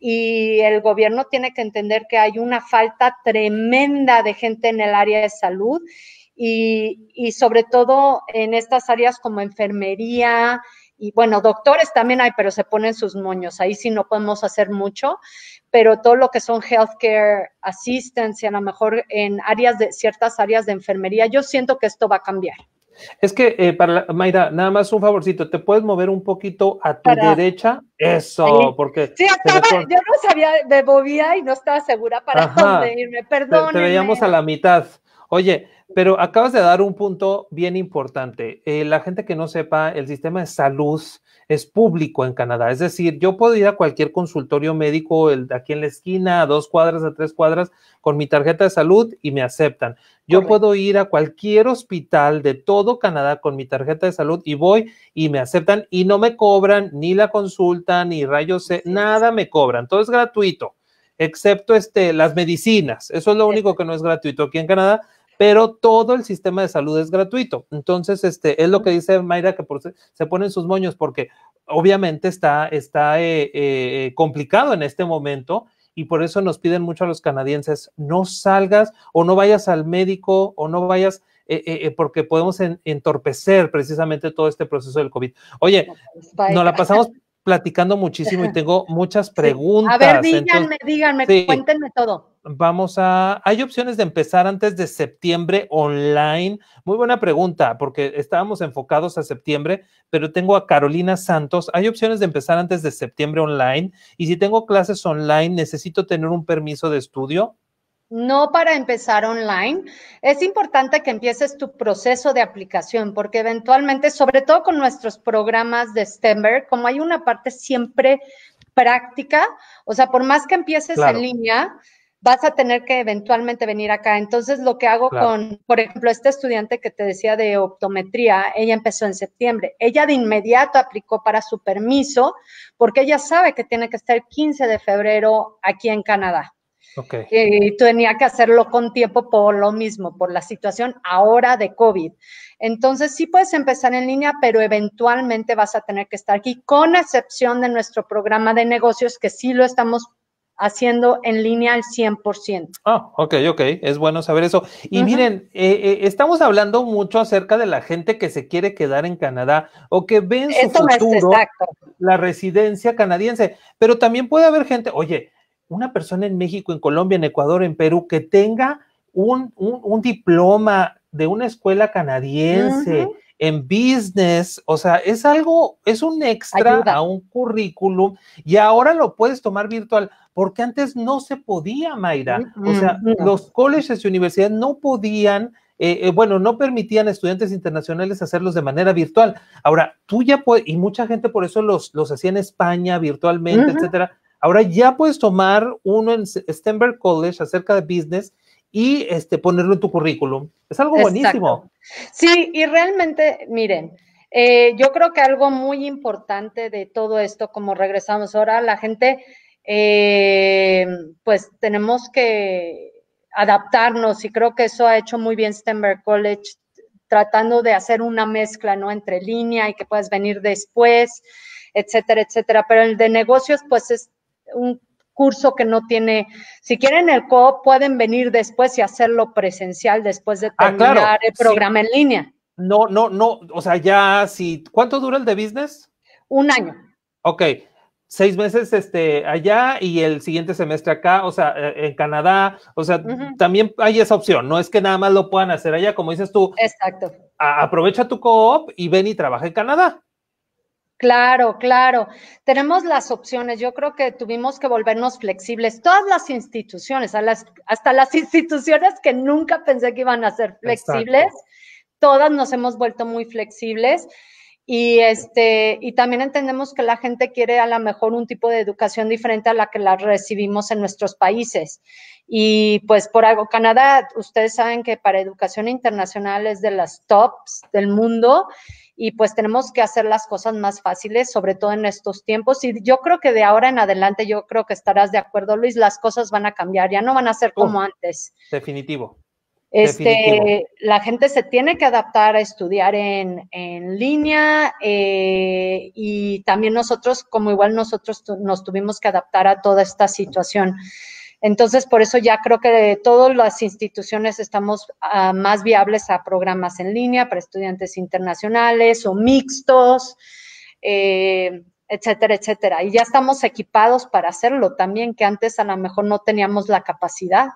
Y el gobierno tiene que entender que hay una falta tremenda de gente en el área de salud y, y sobre todo en estas áreas como enfermería, y bueno, doctores también hay, pero se ponen sus moños. Ahí sí no podemos hacer mucho, pero todo lo que son healthcare assistance, a lo mejor en áreas de ciertas áreas de enfermería, yo siento que esto va a cambiar.
Es que, eh, para Mayra, nada más un favorcito, ¿te puedes mover un poquito a tu derecha? Eso, porque... Sí, estaba, yo
no sabía, me movía y no estaba segura para dónde irme, perdón. te veíamos
a la mitad. Oye, pero acabas de dar un punto bien importante. Eh, la gente que no sepa, el sistema de salud es público en Canadá. Es decir, yo puedo ir a cualquier consultorio médico el, aquí en la esquina, a dos cuadras, a tres cuadras, con mi tarjeta de salud y me aceptan. Yo puedo ir a cualquier hospital de todo Canadá con mi tarjeta de salud y voy y me aceptan y no me cobran ni la consulta, ni rayos, C, e, nada me cobran. Todo es gratuito excepto este, las medicinas. Eso es lo único que no es gratuito aquí en Canadá, pero todo el sistema de salud es gratuito. Entonces, este, es lo que dice Mayra, que por, se ponen sus moños porque obviamente está, está eh, eh, complicado en este momento y por eso nos piden mucho a los canadienses, no salgas o no vayas al médico o no vayas eh, porque podemos entorpecer precisamente todo este proceso del COVID. Oye,
pues, nos la pasamos
platicando muchísimo y tengo muchas preguntas. A ver, díganme,
díganme, cuéntenme todo.
Vamos a, ¿hay opciones de empezar antes de septiembre online? Muy buena pregunta, porque estábamos enfocados a septiembre, pero tengo a Carolina Santos. ¿Hay opciones de empezar antes de septiembre online? Y si tengo clases online, ¿necesito tener un permiso de estudio?
no para empezar online. Es importante que empieces tu proceso de aplicación porque eventualmente, sobre todo con nuestros programas de STEMber, como hay una parte siempre práctica, o sea, por más que empieces en línea, vas a tener que eventualmente venir acá. Entonces, lo que hago con, por ejemplo, este estudiante que te decía de optometría, ella empezó en septiembre. Ella de inmediato aplicó para su permiso porque ella sabe que tiene que estar 15 de febrero aquí en Canadá. Okay. tenía que hacerlo con tiempo por lo mismo, por la situación ahora de COVID. Entonces, sí puedes empezar en línea, pero eventualmente vas a tener que estar aquí, con excepción de nuestro programa de negocios, que sí lo estamos haciendo en línea al 100%.
Ah, ok, ok, es bueno saber eso. Y miren, eh, eh, estamos hablando mucho acerca de la gente que se quiere quedar en Canadá o que ven su futuro la residencia canadiense, pero también puede haber gente, oye, una persona en México, en Colombia, en Ecuador, en Perú, que tenga un, diploma de una escuela canadiense en business, o sea, es algo, es un extra a un currículum y ahora lo puedes tomar virtual, porque antes no se podía, Mayra. O sea, los colegios y universidades no podían eh, eh, bueno, no permitían a estudiantes internacionales hacerlos de manera virtual. Ahora, tú ya puedes, y mucha gente por eso los, los hacía en España virtualmente, etcétera. Ahora ya puedes tomar uno en Stenberg College acerca de business y este, ponerlo en tu currículum. Es algo buenísimo.
Sí, y realmente, miren, eh, yo creo que algo muy importante de todo esto, como regresamos ahora, la gente, eh, pues tenemos que adaptarnos y creo que eso ha hecho muy bien Stenberg College tratando de hacer una mezcla, ¿no? Entre línea y que puedas venir después, etcétera, etcétera. Pero el de negocios, pues es un curso que no tiene, si quieren el co pueden venir después y hacerlo presencial después de ah, terminar el programa en
línea. No, no, no, o sea, ya si, ¿cuánto dura el de business? Un año. Ok, seis meses este, allá y el siguiente semestre acá, o sea, eh, en Canadá, o sea, también hay esa opción, no es que nada más lo puedan hacer allá, como dices tú. Exacto. aprovecha tu co-op y ven y trabaja en Canadá.
Claro, claro. Tenemos las opciones. Yo creo que tuvimos que volvernos flexibles. Todas las instituciones, hasta las instituciones que nunca pensé que iban a ser flexibles, todas nos hemos vuelto muy flexibles. Y, este, y también entendemos que la gente quiere a lo mejor un tipo de educación diferente a la que la recibimos en nuestros países. Y pues por algo, Canadá, ustedes saben que para educación internacional es de las tops del mundo y pues tenemos que hacer las cosas más fáciles, sobre todo en estos tiempos. Y yo creo que de ahora en adelante, yo creo que estarás de acuerdo, Luis, las cosas van a cambiar, ya no van a ser como antes.
Definitivo. Este,
la gente se tiene que adaptar a estudiar en, línea eh, y también nosotros, como igual nosotros nos tuvimos que adaptar a toda esta situación. Entonces, por eso ya creo que de todas las instituciones estamos ah, más viables a programas en línea para estudiantes internacionales o mixtos, eh, etcétera, etcétera. Y ya estamos equipados para hacerlo también, que antes a lo mejor no teníamos la capacidad.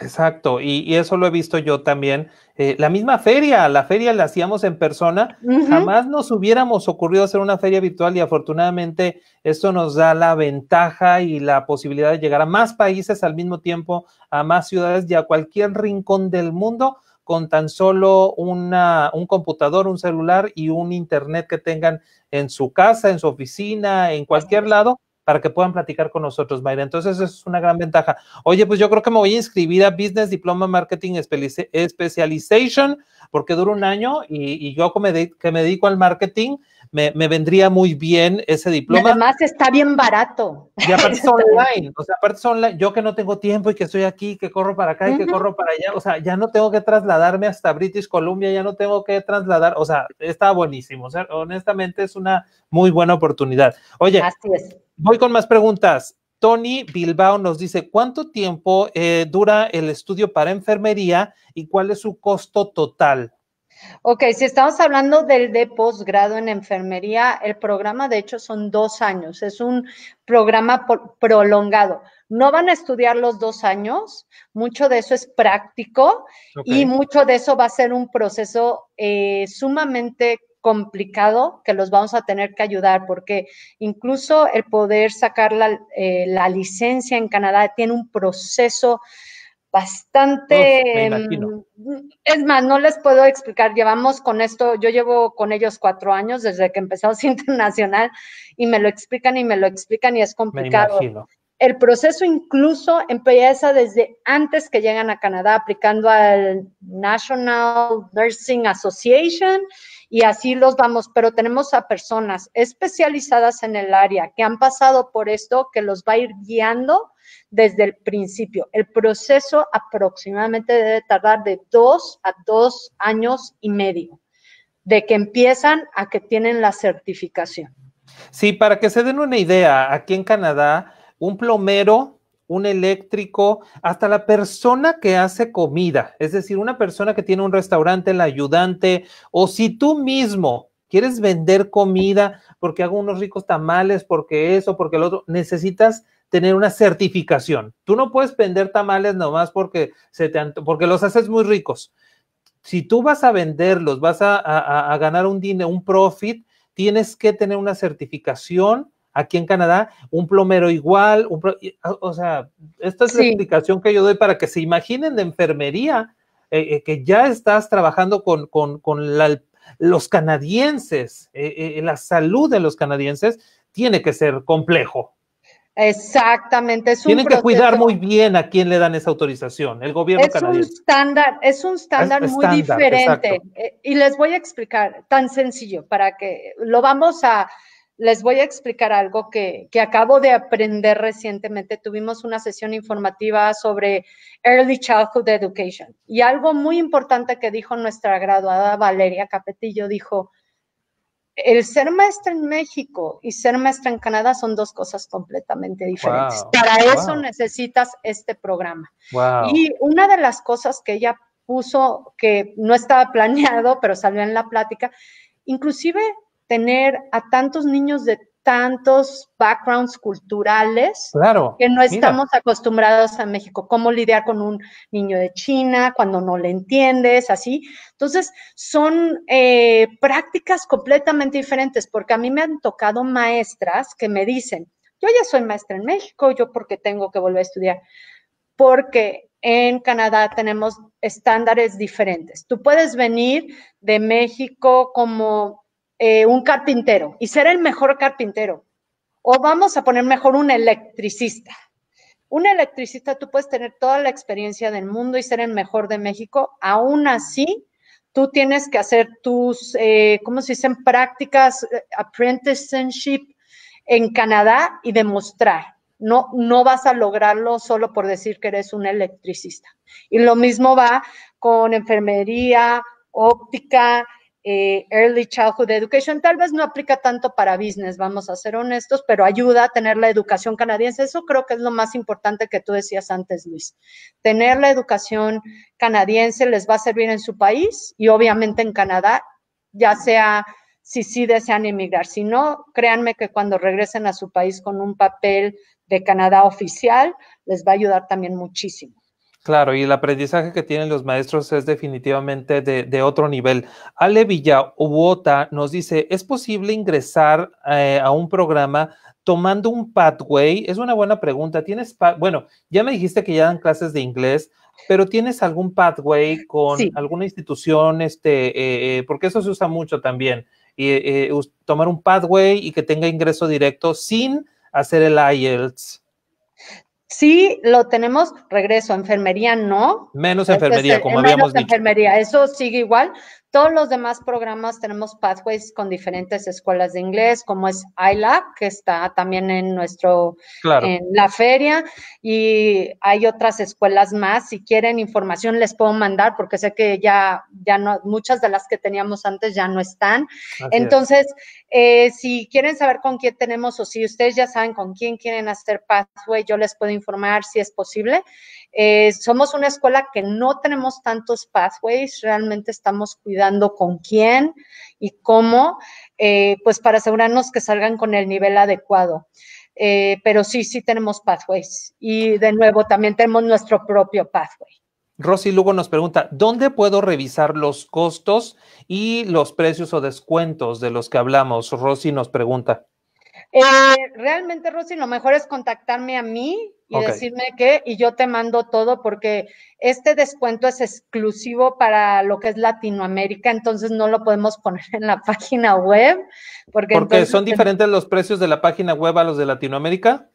Exacto, y, eso lo he visto yo también. Eh, la misma feria, la feria la hacíamos en persona, jamás nos hubiéramos ocurrido hacer una feria virtual y afortunadamente esto nos da la ventaja y la posibilidad de llegar a más países al mismo tiempo, a más ciudades y a cualquier rincón del mundo con tan solo una, un computador, un celular y un internet que tengan en su casa, en su oficina, en cualquier lado para que puedan platicar con nosotros, Mayra. Entonces, eso es una gran ventaja. Oye, pues yo creo que me voy a inscribir a Business Diploma Marketing Specialization, porque dura un año y, yo que me, dedico al marketing, me, vendría muy bien ese diploma. Y
además está bien barato. Y aparte
es online, o sea, aparte es online, yo que no tengo tiempo y que estoy aquí, que corro para acá y que corro para allá, o sea, ya no tengo que trasladarme hasta British Columbia, ya no tengo que trasladar, o sea, está buenísimo, o sea, honestamente es una muy buena oportunidad. Oye, Así es. Voy con más preguntas. Tony Bilbao nos dice, ¿cuánto tiempo eh, dura el estudio para enfermería y cuál es su costo total?
Ok, si estamos hablando del de posgrado en enfermería, el programa de hecho son dos años, es un programa prolongado. No van a estudiar los dos años, mucho de eso es práctico y mucho de eso va a ser un proceso eh, sumamente complicado que los vamos a tener que ayudar, porque incluso el poder sacar la, eh, la licencia en Canadá tiene un proceso bastante... Mm, es más, no les puedo explicar, llevamos con esto, yo llevo con ellos cuatro años desde que empezamos internacional y me lo explican y me lo explican y es complicado. el proceso incluso empieza desde antes que llegan a Canadá, aplicando al National Nursing Association y así los vamos, pero tenemos a personas especializadas en el área que han pasado por esto, que los va a ir guiando desde el principio. El proceso aproximadamente debe tardar de dos a dos años y medio, de que empiezan a que tienen la certificación.
Sí, para que se den una idea, aquí en Canadá, un plomero un eléctrico, hasta la persona que hace comida, es decir, una persona que tiene un restaurante, el ayudante, o si tú mismo quieres vender comida porque hago unos ricos tamales, porque eso, porque el otro, necesitas tener una certificación. Tú no puedes vender tamales nomás porque, se porque los haces muy ricos. Si tú vas a venderlos, vas a, a ganar un dinero, un profit, tienes que tener una certificación aquí en Canadá, un plomero igual, o sea, esta es la indicación que yo doy para que se imaginen de enfermería, eh, eh, que ya estás trabajando con, los canadienses, eh, la salud de los canadienses tiene que ser complejo.
Exactamente, es Tienen que cuidar
muy bien a quién le dan esa autorización, el gobierno es canadiense.
Un es un estándar muy diferente. Y les voy a explicar, tan sencillo, para que lo vamos a, les voy a explicar algo que, acabo de aprender recientemente. Tuvimos una sesión informativa sobre Early Childhood Education y algo muy importante que dijo nuestra graduada Valeria Capetillo, dijo, el ser maestra en México y ser maestra en Canadá son dos cosas completamente diferentes. Para eso necesitas este programa. Y una de las cosas que ella puso, que no estaba planeado, pero salió en la plática, inclusive tener a tantos niños de tantos backgrounds culturales que no estamos acostumbrados a México. Cómo lidiar con un niño de China cuando no le entiendes, así. Entonces, son eh, prácticas completamente diferentes, porque a mí me han tocado maestras que me dicen, yo ya soy maestra en México, yo porque tengo que volver a estudiar, porque en Canadá tenemos estándares diferentes. Tú puedes venir de México como eh, un carpintero y ser el mejor carpintero. O vamos a poner mejor un electricista. Un electricista, tú puedes tener toda la experiencia del mundo y ser el mejor de México. Aún así, tú tienes que hacer tus, eh, ¿cómo se dicen? Prácticas, eh, apprenticeship en Canadá y demostrar. No, no vas a lograrlo solo por decir que eres un electricista. Y lo mismo va con enfermería, óptica, eh, early Childhood Education. Tal vez no aplica tanto para business, vamos a ser honestos, pero ayuda a tener la educación canadiense. Eso creo que es lo más importante que tú decías antes, Luis. Tener la educación canadiense les va a servir en su país y obviamente en Canadá, ya sea si sí desean emigrar. Si no, créanme que cuando regresen a su país con un papel de Canadá oficial, les va a ayudar también muchísimo.
Claro, y el aprendizaje que tienen los maestros es definitivamente de, otro nivel. Ale Villa Uota nos dice, ¿es posible ingresar eh, a un programa tomando un pathway? Es una buena pregunta. ¿Tienes, bueno, ya me dijiste que ya dan clases de inglés, pero ¿tienes algún pathway con alguna institución? Este, eh, eh, porque eso se usa mucho también, tomar un pathway y que tenga ingreso directo sin hacer el IELTS.
Sí, lo tenemos, regreso, enfermería no.
Menos enfermería, como habíamos dicho. Menos
enfermería, eso sigue igual, todos los demás programas tenemos pathways con diferentes escuelas de inglés, como es ILAC, que está también en nuestro,
claro. en la
feria, y hay otras escuelas más. Si quieren información les puedo mandar, porque sé que ya, ya no, muchas de las que teníamos antes ya no están. Entonces, eh, si quieren saber con quién tenemos o si ustedes ya saben con quién quieren hacer pathway, yo les puedo informar si es posible. Eh, somos una escuela que no tenemos tantos pathways, realmente estamos cuidando cuidando con quién y cómo, eh, pues para asegurarnos que salgan con el nivel adecuado. Eh, pero sí, sí tenemos pathways y de nuevo también tenemos nuestro propio pathway.
Rosy Lugo nos pregunta, ¿dónde puedo revisar los costos y los precios o descuentos de los que hablamos? Rosy nos pregunta. Eh, ah.
realmente, Rosy, lo mejor es contactarme a mí y decirme qué, y yo te mando todo porque este descuento es exclusivo para lo que es Latinoamérica, entonces no lo podemos poner en la página web. Porque, son
diferentes los precios de la página web a los de Latinoamérica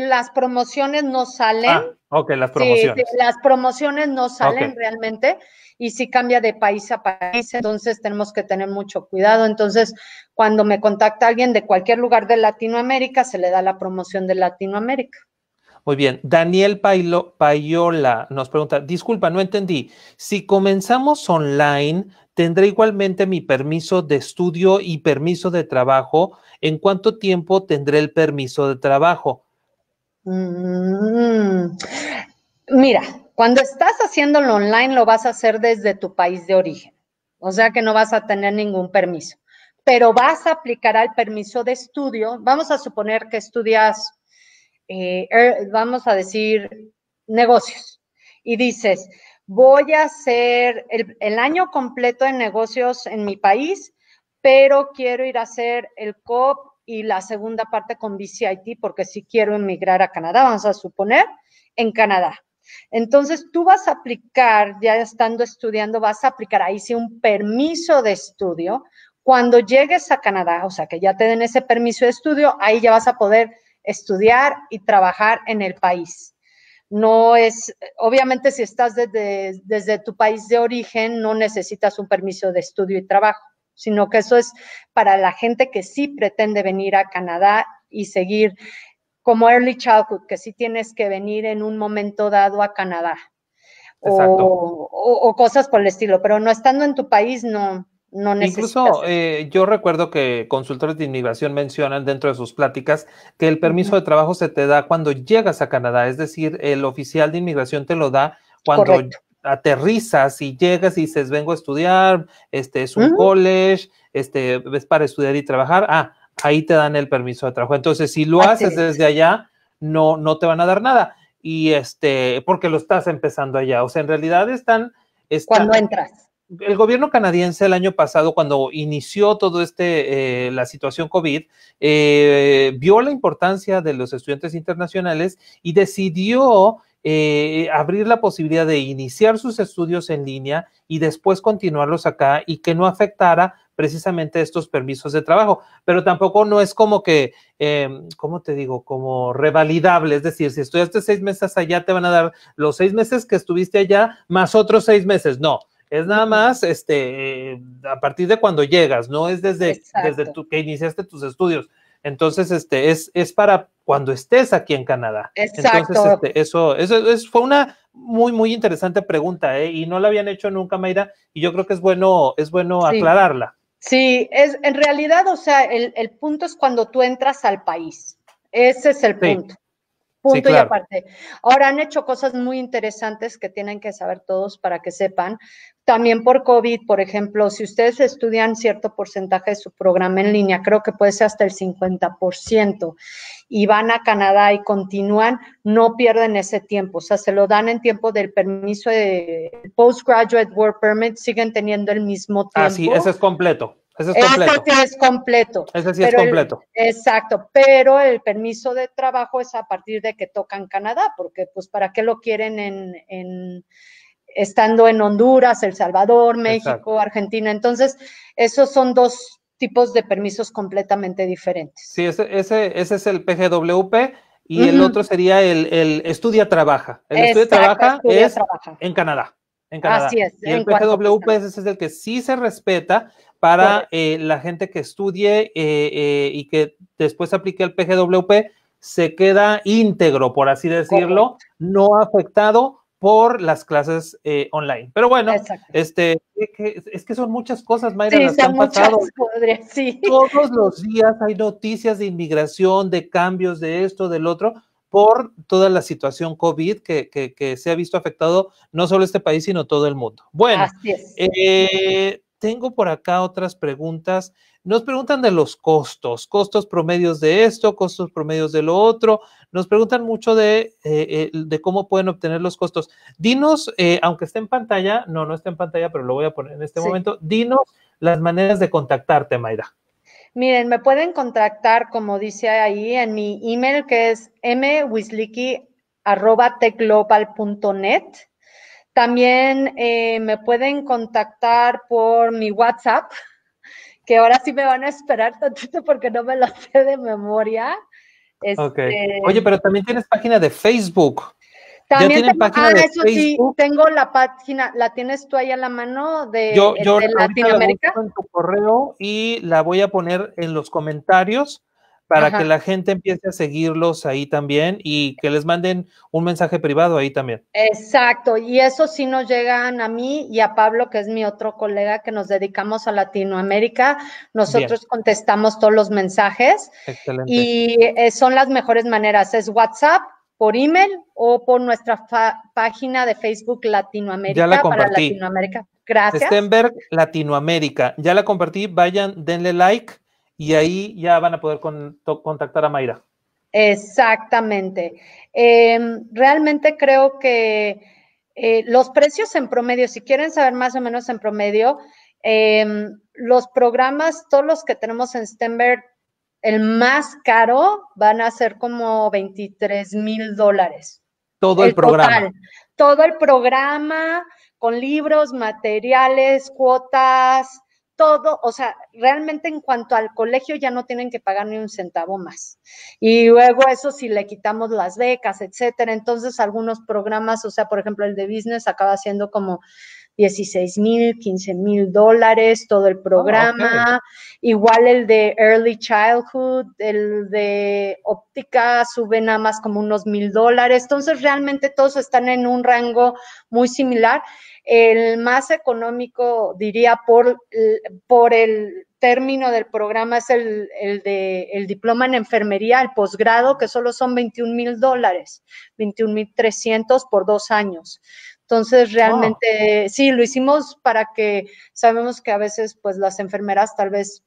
las promociones no salen.
ok, las promociones.
las promociones no salen realmente y si cambia de país a país, entonces tenemos que tener mucho cuidado. Entonces, cuando me contacta alguien de cualquier lugar de Latinoamérica, se le da la promoción de Latinoamérica.
Muy bien, Daniel Payola nos pregunta, disculpa, no entendí, si comenzamos online, tendré igualmente mi permiso de estudio y permiso de trabajo. ¿En cuánto tiempo tendré el permiso de trabajo? Mm,
mira, cuando estás haciéndolo online lo vas a hacer desde tu país de origen, o sea que no vas a tener ningún permiso, pero vas a aplicar al permiso de estudio. Vamos a suponer que estudias, eh, er, vamos a decir, negocios y dices, voy a hacer el, año completo de negocios en mi país, pero quiero ir a hacer el COP y la segunda parte con BCIT porque sí quiero emigrar a Canadá, vamos a suponer, en Canadá. Entonces tú vas a aplicar, ya estando estudiando, vas a aplicar ahí sí un permiso de estudio. Cuando llegues a Canadá, o sea, que ya te den ese permiso de estudio, ahí ya vas a poder estudiar y trabajar en el país no es, obviamente si estás desde, desde, tu país de origen, no necesitas un permiso de estudio y trabajo, sino que eso es para la gente que sí pretende venir a Canadá y seguir como early childhood, que sí tienes que venir en un momento dado a Canadá. o, cosas por el estilo, pero no estando en tu país, no, no Incluso
eh, yo recuerdo que consultores de inmigración mencionan dentro de sus pláticas que el permiso de trabajo se te da cuando llegas a Canadá, es decir, el oficial de inmigración te lo da cuando aterrizas y llegas y dices, vengo a estudiar, este es un college, este es para estudiar y trabajar, ah, ahí te dan el permiso de trabajo. Entonces, si lo haces desde allá, no, no te van a dar nada. Y este, porque lo estás empezando allá. O sea, en realidad están cuando entras el gobierno canadiense el año pasado, cuando inició todo este, eh, la situación COVID, eh, vio la importancia de los estudiantes internacionales y decidió eh, abrir la posibilidad de iniciar sus estudios en línea y después continuarlos acá y que no afectara precisamente estos permisos de trabajo. Pero tampoco no es como que, ¿cómo te digo? Como revalidable. Es decir, si estudiaste seis meses allá, te van a dar los seis meses que estuviste allá más otros seis meses. No, es nada más este, a partir de cuando llegas, no es desde, desde que iniciaste tus estudios. Entonces, este, es, es para cuando estés aquí en Canadá. Exacto. Entonces, este, eso, eso, fue una muy, muy interesante pregunta, ¿eh? Y no la habían hecho nunca, Mayra, y yo creo que es bueno, es bueno aclararla.
Sí, es, en realidad, o sea, el, punto es cuando tú entras al país. Ese es el punto.
Punto y aparte.
Ahora han hecho cosas muy interesantes que tienen que saber todos para que sepan. También por COVID, por ejemplo, si ustedes estudian cierto porcentaje de su programa en línea, creo que puede ser hasta el 50%, y van a Canadá y continúan, no pierden ese tiempo. O sea, se lo dan en tiempo del permiso de Postgraduate Work Permit, siguen teniendo el mismo tiempo. Ah, sí, ese es
completo. Ese es completo. sí
es completo. completo. exacto, pero el permiso de trabajo es a partir de que tocan Canadá, porque pues para qué lo quieren en, estando en Honduras, El Salvador, México, Argentina. Entonces, esos son dos tipos de permisos completamente diferentes.
Sí, ese, es el PGWP y el otro sería el, estudia-trabaja. El estudia-trabaja es trabaja. en Canadá. En Canadá. Y el PGWPS es el que sí se respeta para eh, la gente que estudie eh, eh, y que después aplique el PGWP, se queda íntegro, por así decirlo, no afectado por las clases online. Pero bueno, este, es que, son muchas cosas, Mayra, sí, las han pasado. Todos los días hay noticias de inmigración, de cambios, de esto, del otro por toda la situación COVID que, se ha visto afectado no solo este país, sino todo el mundo. Bueno, eh, tengo por acá otras preguntas. Nos preguntan de los costos, costos promedios de esto, costos promedios de lo otro. Nos preguntan mucho de, eh, eh, cómo pueden obtener los costos. Dinos, aunque esté en pantalla, no, no está en pantalla, pero lo voy a poner en este momento, dinos las maneras de contactarte, Mayra.
Miren, me pueden contactar, como dice ahí, en mi email que es mwisliki.tecglobal.net. También eh, me pueden contactar por mi WhatsApp, que ahora sí me van a esperar tantito porque no me lo sé de memoria. Este Oye, pero
también tienes página de Facebook. También tengo, ah,
tengo la página, ¿la tienes tú ahí a la mano de, yo, yo Latinoamérica?
en tu correo y la voy a poner en los comentarios para que la gente empiece a seguirlos ahí también y que les manden un mensaje privado ahí también.
Exacto, y eso sí nos llegan a mí y a Pablo, que es mi otro colega que nos dedicamos a Latinoamérica. Nosotros contestamos todos los mensajes y eh, son las mejores maneras. Es WhatsApp por email o por nuestra página de Facebook Latinoamérica. Ya la compartí. Para Latinoamérica. Gracias. Stenberg
Latinoamérica. Ya la compartí, vayan, denle like y ahí ya van a poder contactar a Mayra.
Exactamente. Em, realmente creo que eh, los precios en promedio, si quieren saber más o menos en promedio, em, los programas, todos los que tenemos en Stenberg el más caro van a ser como 23 mil dólares.
Todo el, programa.
todo el programa con libros, materiales, cuotas, todo, o sea, realmente en cuanto al colegio ya no tienen que pagar ni un centavo más. Y luego eso si le quitamos las becas, etcétera. Entonces algunos programas, o sea, por ejemplo el de business acaba siendo como 16 mil, 15 mil dólares, todo el oh, programa. Igual el de Early Childhood, el de óptica sube nada más como unos mil dólares. Entonces, realmente todos están en un rango muy similar. El más económico, diría, por, por el término del programa es el, el, de, el diploma en enfermería, el posgrado, que solo son 21 mil dólares, 21,300 mil por dos años. Entonces, realmente, sí, lo hicimos para que sabemos que a veces, pues las enfermeras tal vez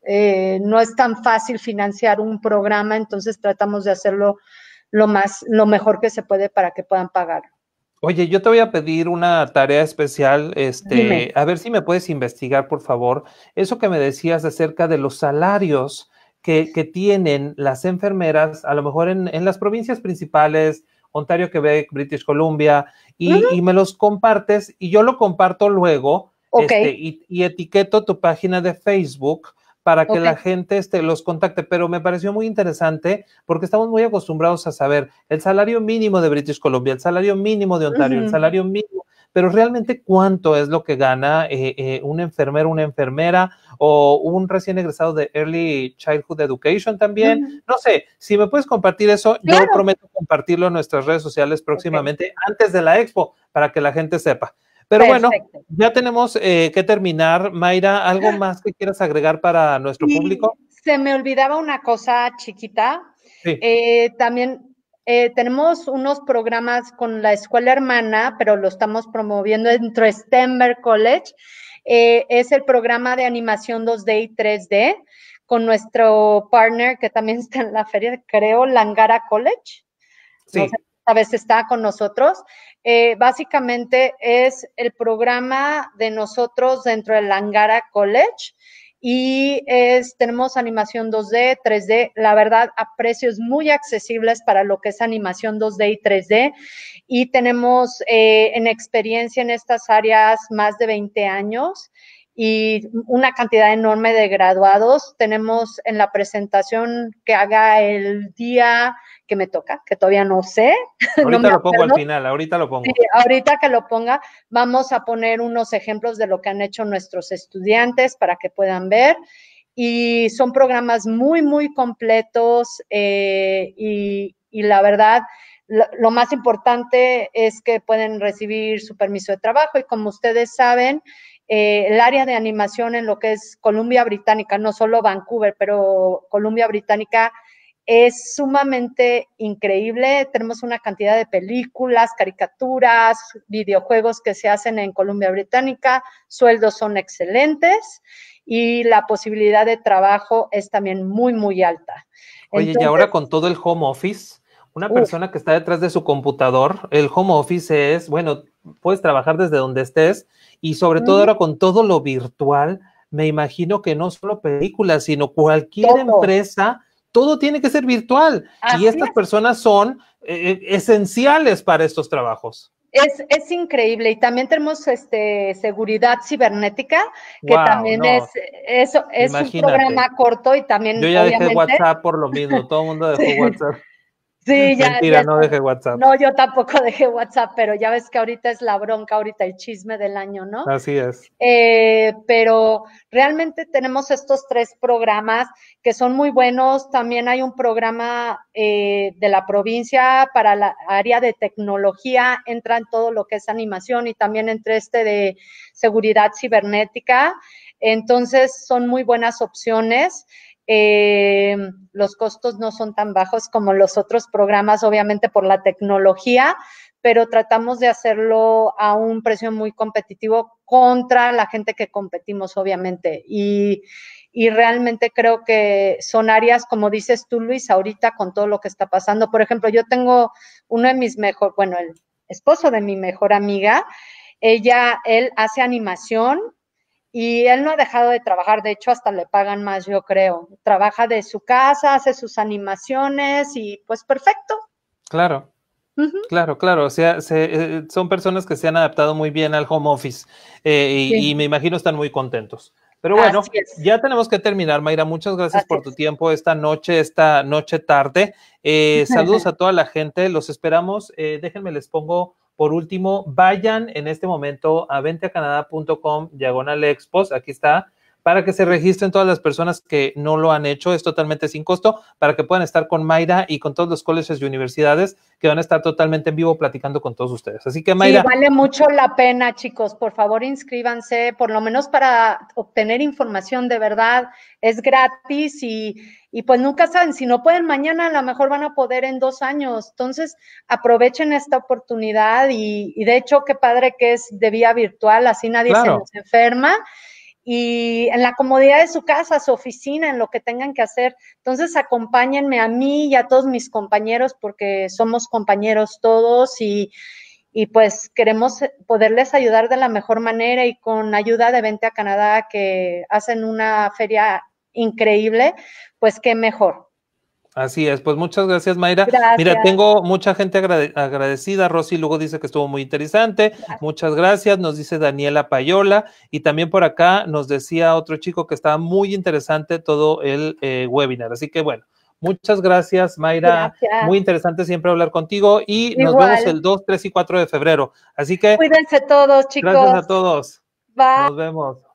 eh, no es tan fácil financiar un programa, entonces tratamos de hacerlo lo más, lo mejor que se puede para que puedan pagar.
Oye, yo te voy a pedir una tarea especial, este, a ver si me puedes investigar, por favor, eso que me decías acerca de los salarios que, que tienen las enfermeras, a lo mejor en, en las provincias principales, Ontario, Quebec, British Columbia, y, me los compartes y yo lo comparto luego este, y, etiqueto tu página de Facebook para que la gente este, los contacte. Pero me pareció muy interesante porque estamos muy acostumbrados a saber el salario mínimo de British Columbia, el salario mínimo de Ontario, el salario mínimo pero realmente cuánto es lo que gana eh, eh, un enfermero, una enfermera o un recién egresado de Early Childhood Education también. No sé, si me puedes compartir eso, yo prometo compartirlo en nuestras redes sociales próximamente antes de la expo para que la gente sepa. Pero bueno, ya tenemos eh, que terminar. Mayra, ¿algo ah. más que quieras agregar para nuestro público?
Se me olvidaba una cosa chiquita. Sí. también eh, tenemos unos programas con la escuela hermana, pero lo estamos promoviendo dentro de Stember College. Eh, es el programa de animación 2D y 3D con nuestro partner que también está en la feria, creo, Langara College. Sí. a veces está con nosotros. Eh, básicamente es el programa de nosotros dentro del Langara College y es, tenemos animación 2D, 3D, la verdad a precios muy accesibles para lo que es animación 2D y 3D. Y tenemos eh, en experiencia en estas áreas más de 20 años y una cantidad enorme de graduados. Tenemos en la presentación que haga el día que me toca, que todavía no sé.
Ahorita lo pongo al final, ahorita lo pongo.
ahorita que lo ponga, vamos a poner unos ejemplos de lo que han hecho nuestros estudiantes para que puedan ver. Y son programas muy, muy completos eh, y, la verdad, lo más importante es que pueden recibir su permiso de trabajo y como ustedes saben, eh, el área de animación en lo que es Columbia Británica, no solo Vancouver, pero Columbia Británica es sumamente increíble. Tenemos una cantidad de películas, caricaturas, videojuegos que se hacen en Columbia Británica, sueldos son excelentes y la posibilidad de trabajo es también muy, muy alta.
Oye, y ahora con todo el home office, una persona que está detrás de su computador, el home office es, bueno, puedes trabajar desde donde estés y sobre todo ahora con todo lo virtual, me imagino que no solo películas, sino cualquier empresa todo tiene que ser virtual y estas personas son eh, eh, esenciales para estos trabajos.
Es, increíble y también tenemos este seguridad cibernética que también es eso es un programa corto y también yo ya dejé WhatsApp
por lo mismo todo el mundo dejó WhatsApp
Sí, ya. Mentira, no
dejé WhatsApp. No,
yo tampoco dejé WhatsApp, pero ya ves que ahorita es la bronca, ahorita el chisme del año, ¿no? Así es. Eh, pero realmente tenemos estos tres programas que son muy buenos. También hay un programa eh, de la provincia para la área de tecnología, entra en todo lo que es animación y también entre este de seguridad cibernética. Entonces, son muy buenas opciones. Eh, los costos no son tan bajos como los otros programas, obviamente por la tecnología, pero tratamos de hacerlo a un precio muy competitivo contra la gente que competimos, obviamente. Y, realmente creo que son áreas, como dices tú, Luis, ahorita con todo lo que está pasando. Por ejemplo, yo tengo uno de mis mejor, bueno, el esposo de mi mejor amiga, ella, él hace animación y él no ha dejado de trabajar, de hecho hasta le pagan más, yo creo. Trabaja de su casa, hace sus animaciones y pues perfecto.
Claro, Claro, claro, o sea, eh, son personas que se han adaptado muy bien al home office eh, y, me imagino están muy contentos. Pero bueno, ya tenemos que terminar, Mayra. Muchas gracias por tu tiempo esta noche, esta noche tarde. Eh, saludos a toda la gente, los esperamos. déjenme, les pongo por último, vayan en este momento a venteacanada.com diagonal expos. Aquí está para que se registren todas las personas que no lo han hecho. Es totalmente sin costo para que puedan estar con Mayra y con todos los colegios y universidades que van a estar totalmente en vivo platicando con todos ustedes. Así que Mayra. vale
mucho la pena, chicos. Por favor, inscríbanse, por lo menos para obtener información de verdad. Es gratis y, pues nunca saben, si no pueden mañana, a lo mejor van a poder en dos años. Entonces, aprovechen esta oportunidad y, de hecho, qué padre que es de vía virtual, así nadie se nos enferma y en la comodidad de su casa, su oficina, en lo que tengan que hacer. Entonces, acompáñenme a mí y a todos mis compañeros porque somos compañeros todos y, y pues queremos poderles ayudar de la mejor manera y con ayuda de Vente a Canadá que hacen una feria increíble, pues qué mejor.
Así es, pues muchas gracias Mayra. Mira, tengo mucha gente agradecida. Rosy luego dice que estuvo muy interesante. Muchas gracias. Nos dice Daniela Payola. Y también por acá nos decía otro chico que estaba muy interesante todo el eh, webinar. Así que bueno, muchas gracias Mayra. Muy interesante siempre hablar contigo. Y nos vemos el 2, 3 y 4 de febrero. Así que...
Cuídense todos, chicos. Gracias a todos. Nos
vemos.